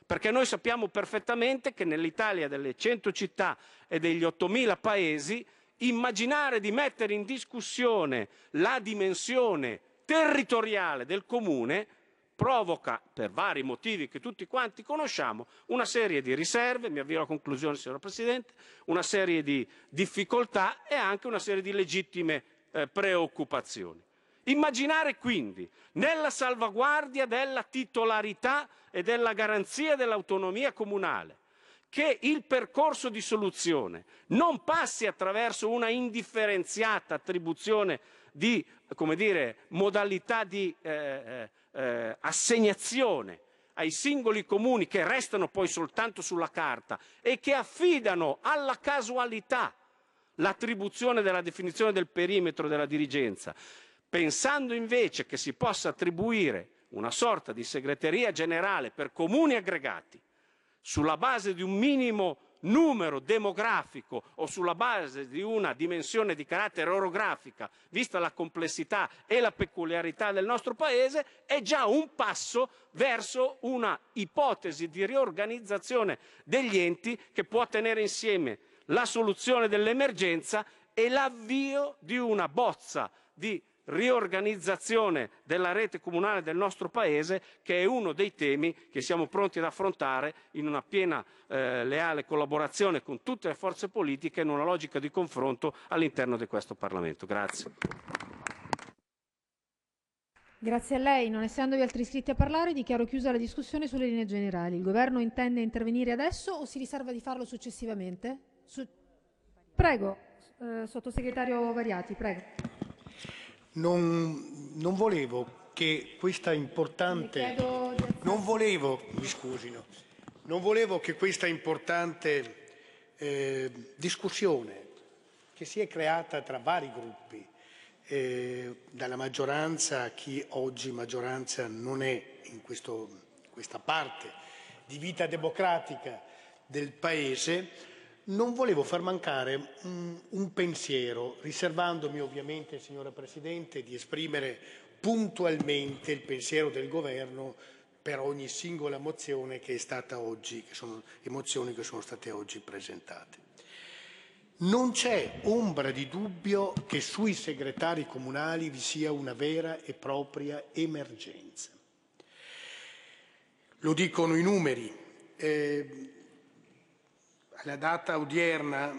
Perché noi sappiamo perfettamente che nell'Italia delle 100 città e degli 8.000 paesi immaginare di mettere in discussione la dimensione territoriale del comune provoca, per vari motivi che tutti quanti conosciamo, una serie di riserve, mi avvio alla conclusione signora Presidente, una serie di difficoltà e anche una serie di legittime eh, preoccupazioni. Immaginare quindi nella salvaguardia della titolarità e della garanzia dell'autonomia comunale che il percorso di soluzione non passi attraverso una indifferenziata attribuzione di dire, modalità di eh, eh, eh, assegnazione ai singoli comuni che restano poi soltanto sulla carta e che affidano alla casualità l'attribuzione della definizione del perimetro della dirigenza, pensando invece che si possa attribuire una sorta di segreteria generale per comuni aggregati sulla base di un minimo numero demografico o sulla base di una dimensione di carattere orografica, vista la complessità e la peculiarità del nostro Paese, è già un passo verso una ipotesi di riorganizzazione degli enti che può tenere insieme la soluzione dell'emergenza e l'avvio di una bozza di riorganizzazione della rete comunale del nostro Paese, che è uno dei temi che siamo pronti ad affrontare in una piena eh, leale collaborazione con tutte le forze politiche in una logica di confronto all'interno di questo Parlamento. Grazie. Grazie a lei. Non essendovi altri iscritti a parlare, dichiaro chiusa la discussione sulle linee generali. Il Governo intende intervenire adesso o si riserva di farlo successivamente? Su... Prego, eh, sottosegretario Variati, prego. Non, non, volevo che questa importante... Non volevo, mi scusino, non volevo che questa importante eh, discussione che si è creata tra vari gruppi, eh, dalla maggioranza a chi oggi maggioranza non è in questo, questa parte di vita democratica del Paese, non volevo far mancare un, mm, un pensiero, riservandomi ovviamente, signora Presidente, di esprimere puntualmente il pensiero del Governo per ogni singola mozione che è stata oggi, che sono, emozioni che sono state oggi presentate. Non c'è ombra di dubbio che sui segretari comunali vi sia una vera e propria emergenza. Lo dicono i numeri. Eh, la data odierna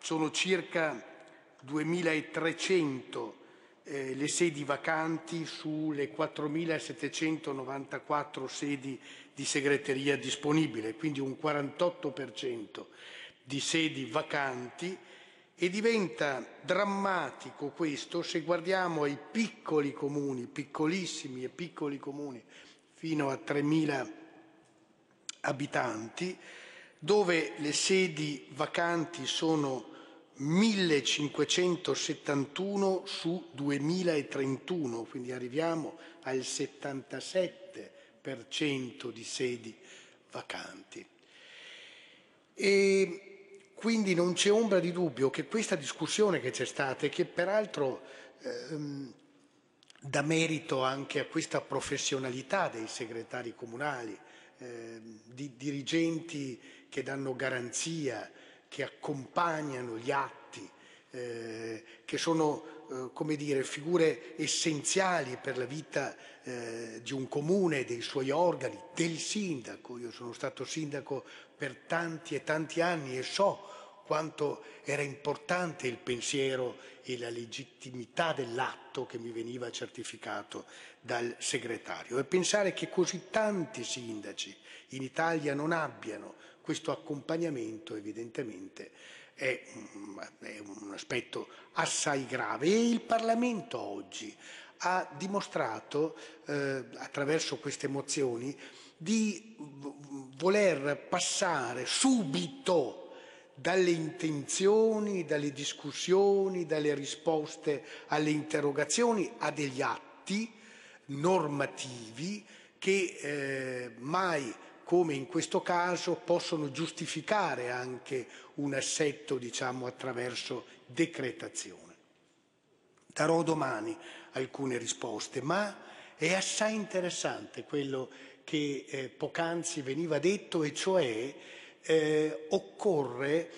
sono circa 2300 eh, le sedi vacanti sulle 4.794 sedi di segreteria disponibile, quindi un 48% di sedi vacanti e diventa drammatico questo se guardiamo ai piccoli comuni, piccolissimi e piccoli comuni fino a 3.000 abitanti, dove le sedi vacanti sono 1571 su 2031, quindi arriviamo al 77% di sedi vacanti. E quindi non c'è ombra di dubbio che questa discussione che c'è stata e che peraltro ehm, dà merito anche a questa professionalità dei segretari comunali, eh, di dirigenti che danno garanzia, che accompagnano gli atti, eh, che sono eh, come dire, figure essenziali per la vita eh, di un comune, dei suoi organi, del sindaco. Io sono stato sindaco per tanti e tanti anni e so quanto era importante il pensiero e la legittimità dell'atto che mi veniva certificato dal segretario. E pensare che così tanti sindaci in Italia non abbiano questo accompagnamento evidentemente è un, è un aspetto assai grave e il Parlamento oggi ha dimostrato eh, attraverso queste mozioni di voler passare subito dalle intenzioni, dalle discussioni, dalle risposte alle interrogazioni a degli atti normativi che eh, mai come in questo caso possono giustificare anche un assetto diciamo, attraverso decretazione. Darò domani alcune risposte, ma è assai interessante quello che eh, poc'anzi veniva detto e cioè eh, occorre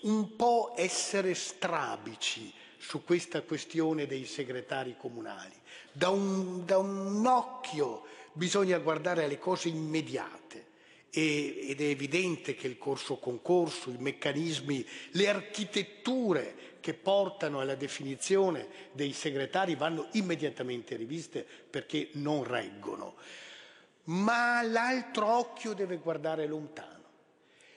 un po' essere strabici su questa questione dei segretari comunali. Da un, da un occhio bisogna guardare alle cose immediate ed è evidente che il corso concorso, i meccanismi, le architetture che portano alla definizione dei segretari vanno immediatamente riviste perché non reggono. Ma l'altro occhio deve guardare lontano.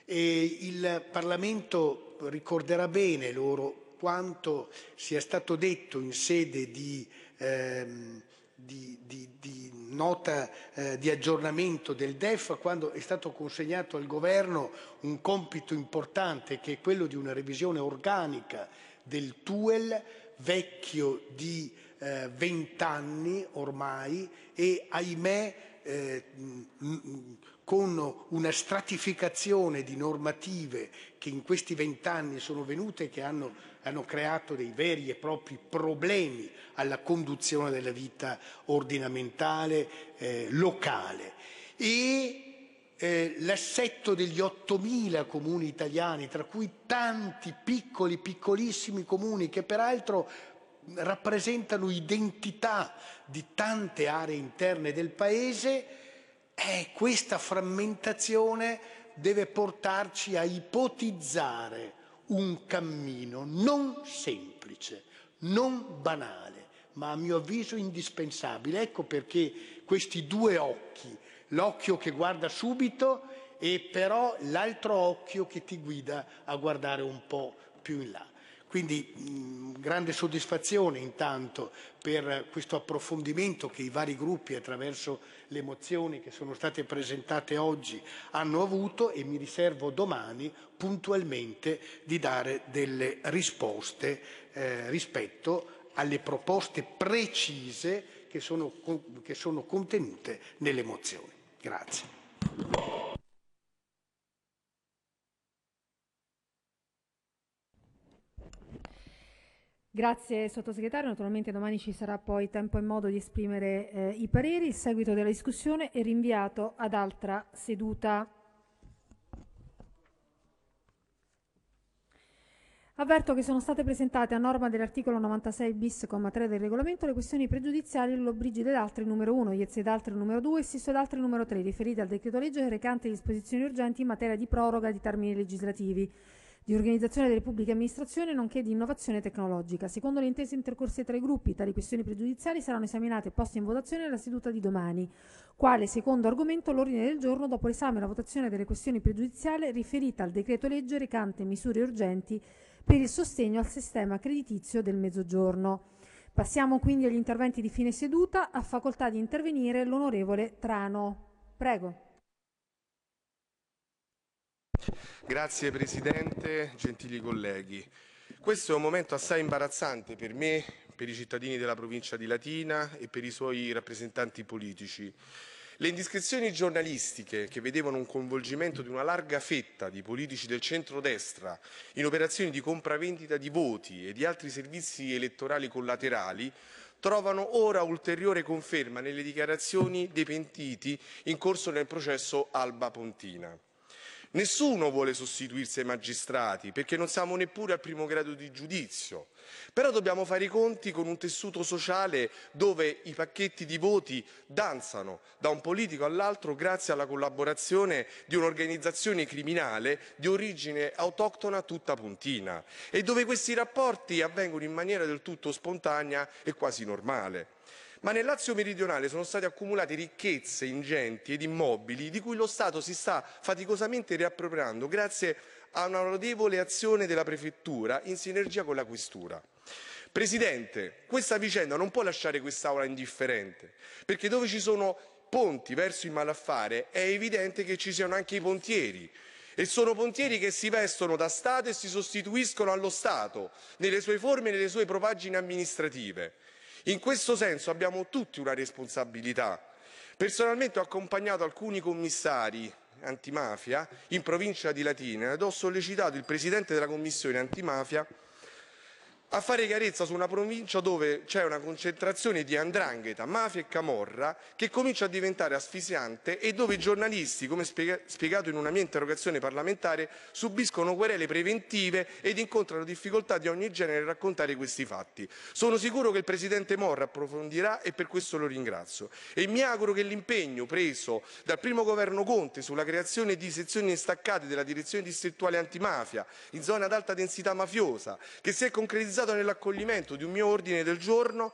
E il Parlamento ricorderà bene loro quanto sia stato detto in sede di ehm, di, di, di nota eh, di aggiornamento del DEF quando è stato consegnato al governo un compito importante che è quello di una revisione organica del TUEL vecchio di eh, vent'anni eh, ormai e ahimè eh, mm, mm, con una stratificazione di normative che in questi vent'anni sono venute e che hanno, hanno creato dei veri e propri problemi alla conduzione della vita ordinamentale eh, locale. E eh, l'assetto degli 8.000 comuni italiani, tra cui tanti piccoli, piccolissimi comuni che peraltro rappresentano identità di tante aree interne del Paese, e questa frammentazione deve portarci a ipotizzare un cammino non semplice, non banale, ma a mio avviso indispensabile. Ecco perché questi due occhi, l'occhio che guarda subito e però l'altro occhio che ti guida a guardare un po' più in là. Quindi grande soddisfazione intanto per questo approfondimento che i vari gruppi attraverso le mozioni che sono state presentate oggi hanno avuto e mi riservo domani puntualmente di dare delle risposte eh, rispetto alle proposte precise che sono, che sono contenute nelle mozioni. Grazie. Grazie sottosegretario, naturalmente domani ci sarà poi tempo e modo di esprimere eh, i pareri. Il seguito della discussione è rinviato ad altra seduta. Avverto che sono state presentate a norma dell'articolo 96 bis, comma 3 del regolamento, le questioni pregiudiziali Lollobrigida ed altri numero 1, Iezze ed altri numero 2 e Sisto ed altri numero 3, riferite al decreto legge recante disposizioni urgenti in materia di proroga di termini legislativi di organizzazione delle pubbliche amministrazioni nonché di innovazione tecnologica. Secondo le intese intercorse tra i gruppi, tali questioni pregiudiziali saranno esaminate e poste in votazione nella seduta di domani, quale secondo argomento l'ordine del giorno dopo l'esame e la votazione delle questioni pregiudiziali riferita al decreto legge recante misure urgenti per il sostegno al sistema creditizio del Mezzogiorno. Passiamo quindi agli interventi di fine seduta. A facoltà di intervenire l'onorevole Trano. Prego. Grazie Presidente, gentili colleghi. Questo è un momento assai imbarazzante per me, per i cittadini della provincia di Latina e per i suoi rappresentanti politici. Le indiscrezioni giornalistiche che vedevano un coinvolgimento di una larga fetta di politici del centrodestra in operazioni di compravendita di voti e di altri servizi elettorali collaterali trovano ora ulteriore conferma nelle dichiarazioni dei pentiti in corso nel processo Alba Pontina. Nessuno vuole sostituirsi ai magistrati perché non siamo neppure al primo grado di giudizio, però dobbiamo fare i conti con un tessuto sociale dove i pacchetti di voti danzano da un politico all'altro grazie alla collaborazione di un'organizzazione criminale di origine autoctona tutta puntina e dove questi rapporti avvengono in maniera del tutto spontanea e quasi normale ma nel Lazio meridionale sono state accumulate ricchezze ingenti ed immobili di cui lo Stato si sta faticosamente riappropriando grazie a una notevole azione della Prefettura in sinergia con la Questura. Presidente, questa vicenda non può lasciare quest'Aula indifferente, perché dove ci sono ponti verso il malaffare è evidente che ci siano anche i pontieri, e sono pontieri che si vestono da Stato e si sostituiscono allo Stato nelle sue forme e nelle sue propaggini amministrative. In questo senso abbiamo tutti una responsabilità. Personalmente ho accompagnato alcuni commissari antimafia in provincia di Latina ed ho sollecitato il presidente della commissione antimafia a fare chiarezza su una provincia dove c'è una concentrazione di andrangheta, mafia e camorra che comincia a diventare asfissiante e dove i giornalisti, come spiegato in una mia interrogazione parlamentare, subiscono querele preventive ed incontrano difficoltà di ogni genere nel raccontare questi fatti. Sono sicuro che il Presidente Morra approfondirà e per questo lo ringrazio. E mi auguro che l'impegno preso dal primo governo Conte sulla creazione di sezioni staccate della direzione distrettuale antimafia in zona ad alta densità mafiosa, che si è concretizzato realizzato nell'accoglimento di un mio ordine del giorno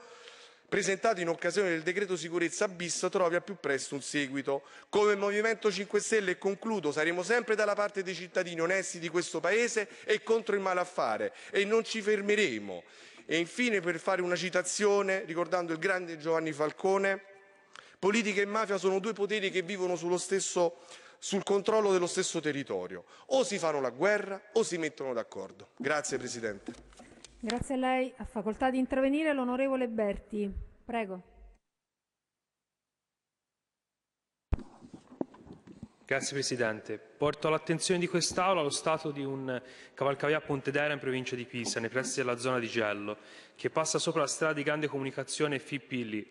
presentato in occasione del decreto sicurezza bis trovi al più presto un seguito. Come Movimento 5 Stelle, e concludo, saremo sempre dalla parte dei cittadini onesti di questo Paese e contro il malaffare e non ci fermeremo. E infine, per fare una citazione, ricordando il grande Giovanni Falcone, politica e mafia sono due poteri che vivono sullo stesso, sul controllo dello stesso territorio. O si fanno la guerra o si mettono d'accordo. Grazie Presidente. Grazie a lei. Ha facoltà di intervenire l'onorevole Berti. Prego. Grazie Presidente. Porto all'attenzione di quest'Aula lo stato di un cavalcavia a Pontedera in provincia di Pisa, nei pressi della zona di Gello, che passa sopra la strada di grande comunicazione Fippilli.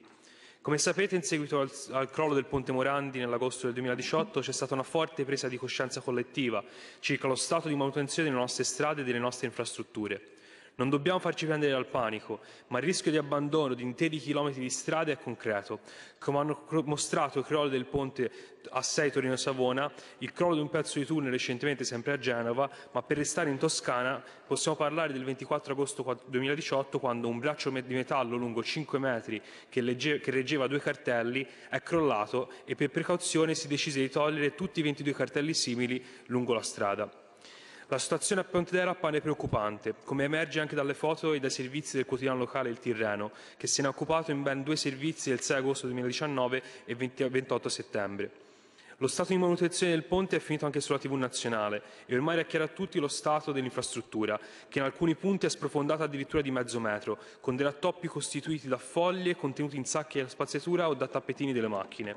Come sapete, in seguito al, al, crollo del Ponte Morandi nell'agosto del 2018 c'è stata una forte presa di coscienza collettiva circa lo stato di manutenzione delle nostre strade e delle nostre infrastrutture. Non dobbiamo farci prendere dal panico, ma il rischio di abbandono di interi chilometri di strada è concreto. Come hanno mostrato il crollo del ponte a 6 Torino-Savona, il crollo di un pezzo di tunnel recentemente sempre a Genova, ma per restare in Toscana possiamo parlare del 24 agosto 2018 quando un braccio di metallo lungo 5 metri che, legge, che reggeva due cartelli è crollato e per precauzione si decise di togliere tutti i 22 cartelli simili lungo la strada. La situazione a Ponte d'Era appare preoccupante, come emerge anche dalle foto e dai servizi del quotidiano locale Il Tirreno, che se ne è occupato in ben due servizi il 6 agosto 2019 e 20 28 settembre. Lo stato di manutenzione del ponte è finito anche sulla TV nazionale e ormai è chiaro a tutti lo stato dell'infrastruttura, che in alcuni punti è sprofondata addirittura di mezzo metro, con dei rattoppi costituiti da foglie contenuti in sacchi della spazzatura o da tappetini delle macchine.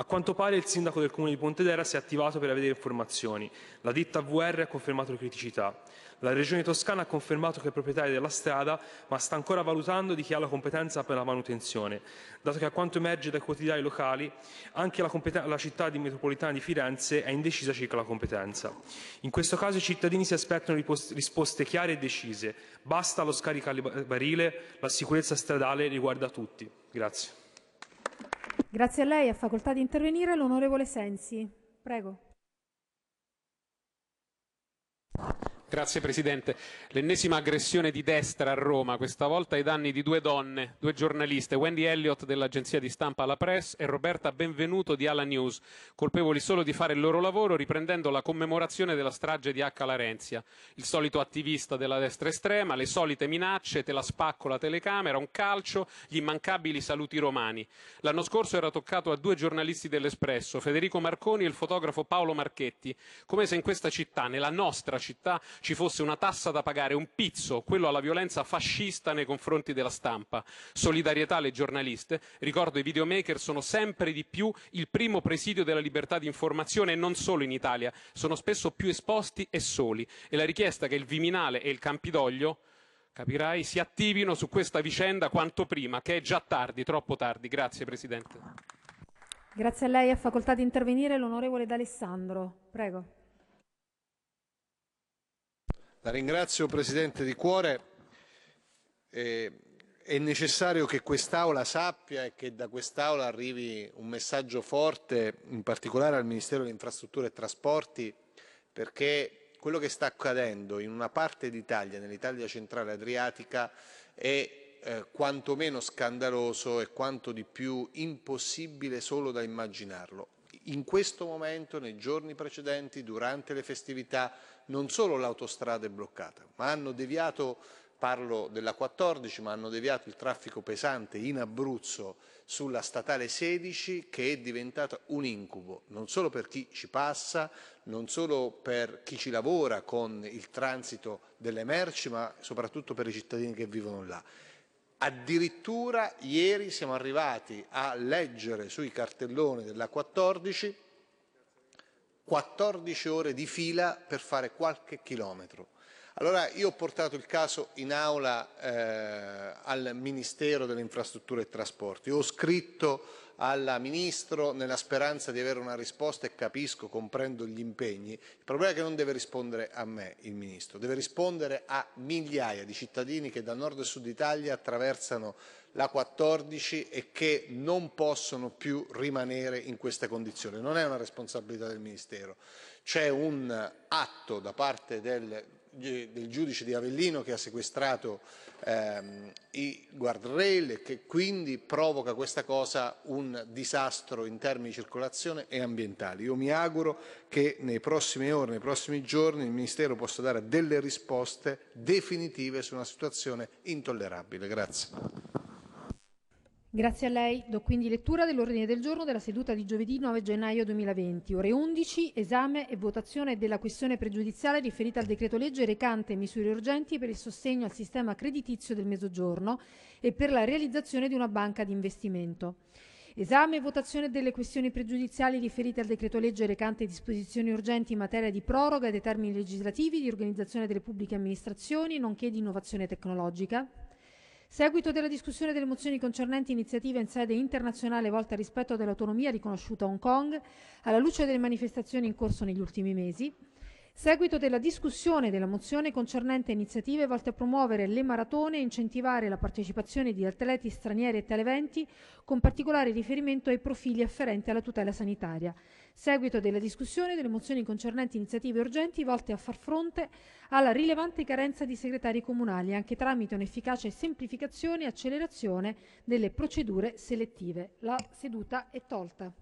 A quanto pare il sindaco del comune di Pontedera si è attivato per avere informazioni. La ditta VR ha confermato le criticità. La regione toscana ha confermato che è proprietaria della strada, ma sta ancora valutando di chi ha la competenza per la manutenzione, dato che a quanto emerge dai quotidiani locali anche la, la città di metropolitana di Firenze è indecisa circa la competenza. In questo caso i cittadini si aspettano risposte chiare e decise. Basta lo barile, la sicurezza stradale riguarda tutti. Grazie. Grazie a lei. Ha facoltà di intervenire l'onorevole Sensi. Prego. Grazie Presidente. L'ennesima aggressione di destra a Roma, questa volta ai danni di due donne, due giornaliste, Wendy Elliott dell'agenzia di stampa La Press e Roberta Benvenuto di Ala News, colpevoli solo di fare il loro lavoro riprendendo la commemorazione della strage di H. Larenzia. Il solito attivista della destra estrema, le solite minacce, te la spacco la telecamera, un calcio, gli immancabili saluti romani. L'anno scorso era toccato a due giornalisti dell'Espresso, Federico Marconi e il fotografo Paolo Marchetti, come se in questa città, nella nostra città, ci fosse una tassa da pagare, un pizzo, quello alla violenza fascista nei confronti della stampa. Solidarietà alle giornaliste, ricordo i videomaker sono sempre di più il primo presidio della libertà di informazione e non solo in Italia, sono spesso più esposti e soli e la richiesta che il Viminale e il Campidoglio capirai, si attivino su questa vicenda quanto prima, che è già tardi, troppo tardi. Grazie Presidente. Grazie a lei, a facoltà di intervenire l'onorevole D'Alessandro. Prego. La ringrazio Presidente di cuore. Eh, è necessario che quest'Aula sappia e che da quest'Aula arrivi un messaggio forte, in particolare al Ministero delle Infrastrutture e Trasporti, perché quello che sta accadendo in una parte d'Italia, nell'Italia centrale adriatica, è eh, quantomeno scandaloso e quanto di più impossibile solo da immaginarlo. In questo momento, nei giorni precedenti, durante le festività, non solo l'autostrada è bloccata, ma hanno deviato, parlo della 14, ma hanno deviato il traffico pesante in Abruzzo sulla statale 16 che è diventata un incubo, non solo per chi ci passa, non solo per chi ci lavora con il transito delle merci, ma soprattutto per i cittadini che vivono là. Addirittura ieri siamo arrivati a leggere sui cartelloni della 14 14 ore di fila per fare qualche chilometro. Allora io ho portato il caso in aula eh, al Ministero delle Infrastrutture e Trasporti, ho scritto alla Ministro nella speranza di avere una risposta e capisco, comprendo gli impegni. Il problema è che non deve rispondere a me il Ministro, deve rispondere a migliaia di cittadini che da nord e sud Italia attraversano la 14 e che non possono più rimanere in questa condizione. Non è una responsabilità del Ministero, c'è un atto da parte del, del giudice di Avellino che ha sequestrato ehm, i guardrail e che quindi provoca questa cosa un disastro in termini di circolazione e ambientali. Io mi auguro che nei prossimi ore, nei prossimi giorni il Ministero possa dare delle risposte definitive su una situazione intollerabile. Grazie. Grazie a lei. Do quindi lettura dell'ordine del giorno della seduta di giovedì 9 gennaio 2020, ore 11, esame e votazione della questione pregiudiziale riferita al decreto legge recante misure urgenti per il sostegno al sistema creditizio del Mezzogiorno e per la realizzazione di una banca di investimento. Esame e votazione delle questioni pregiudiziali riferite al decreto legge recante disposizioni urgenti in materia di proroga dei termini legislativi, di organizzazione delle pubbliche amministrazioni, nonché di innovazione tecnologica Seguito della discussione delle mozioni concernenti iniziative in sede internazionale volte al rispetto dell'autonomia riconosciuta a Hong Kong, alla luce delle manifestazioni in corso negli ultimi mesi, Seguito della discussione della mozione concernente iniziative volte a promuovere le maratone e incentivare la partecipazione di atleti stranieri a tale eventi, con particolare riferimento ai profili afferenti alla tutela sanitaria. Seguito della discussione delle mozioni concernenti iniziative urgenti volte a far fronte alla rilevante carenza di segretari comunali, anche tramite un'efficace semplificazione e accelerazione delle procedure selettive. La seduta è tolta.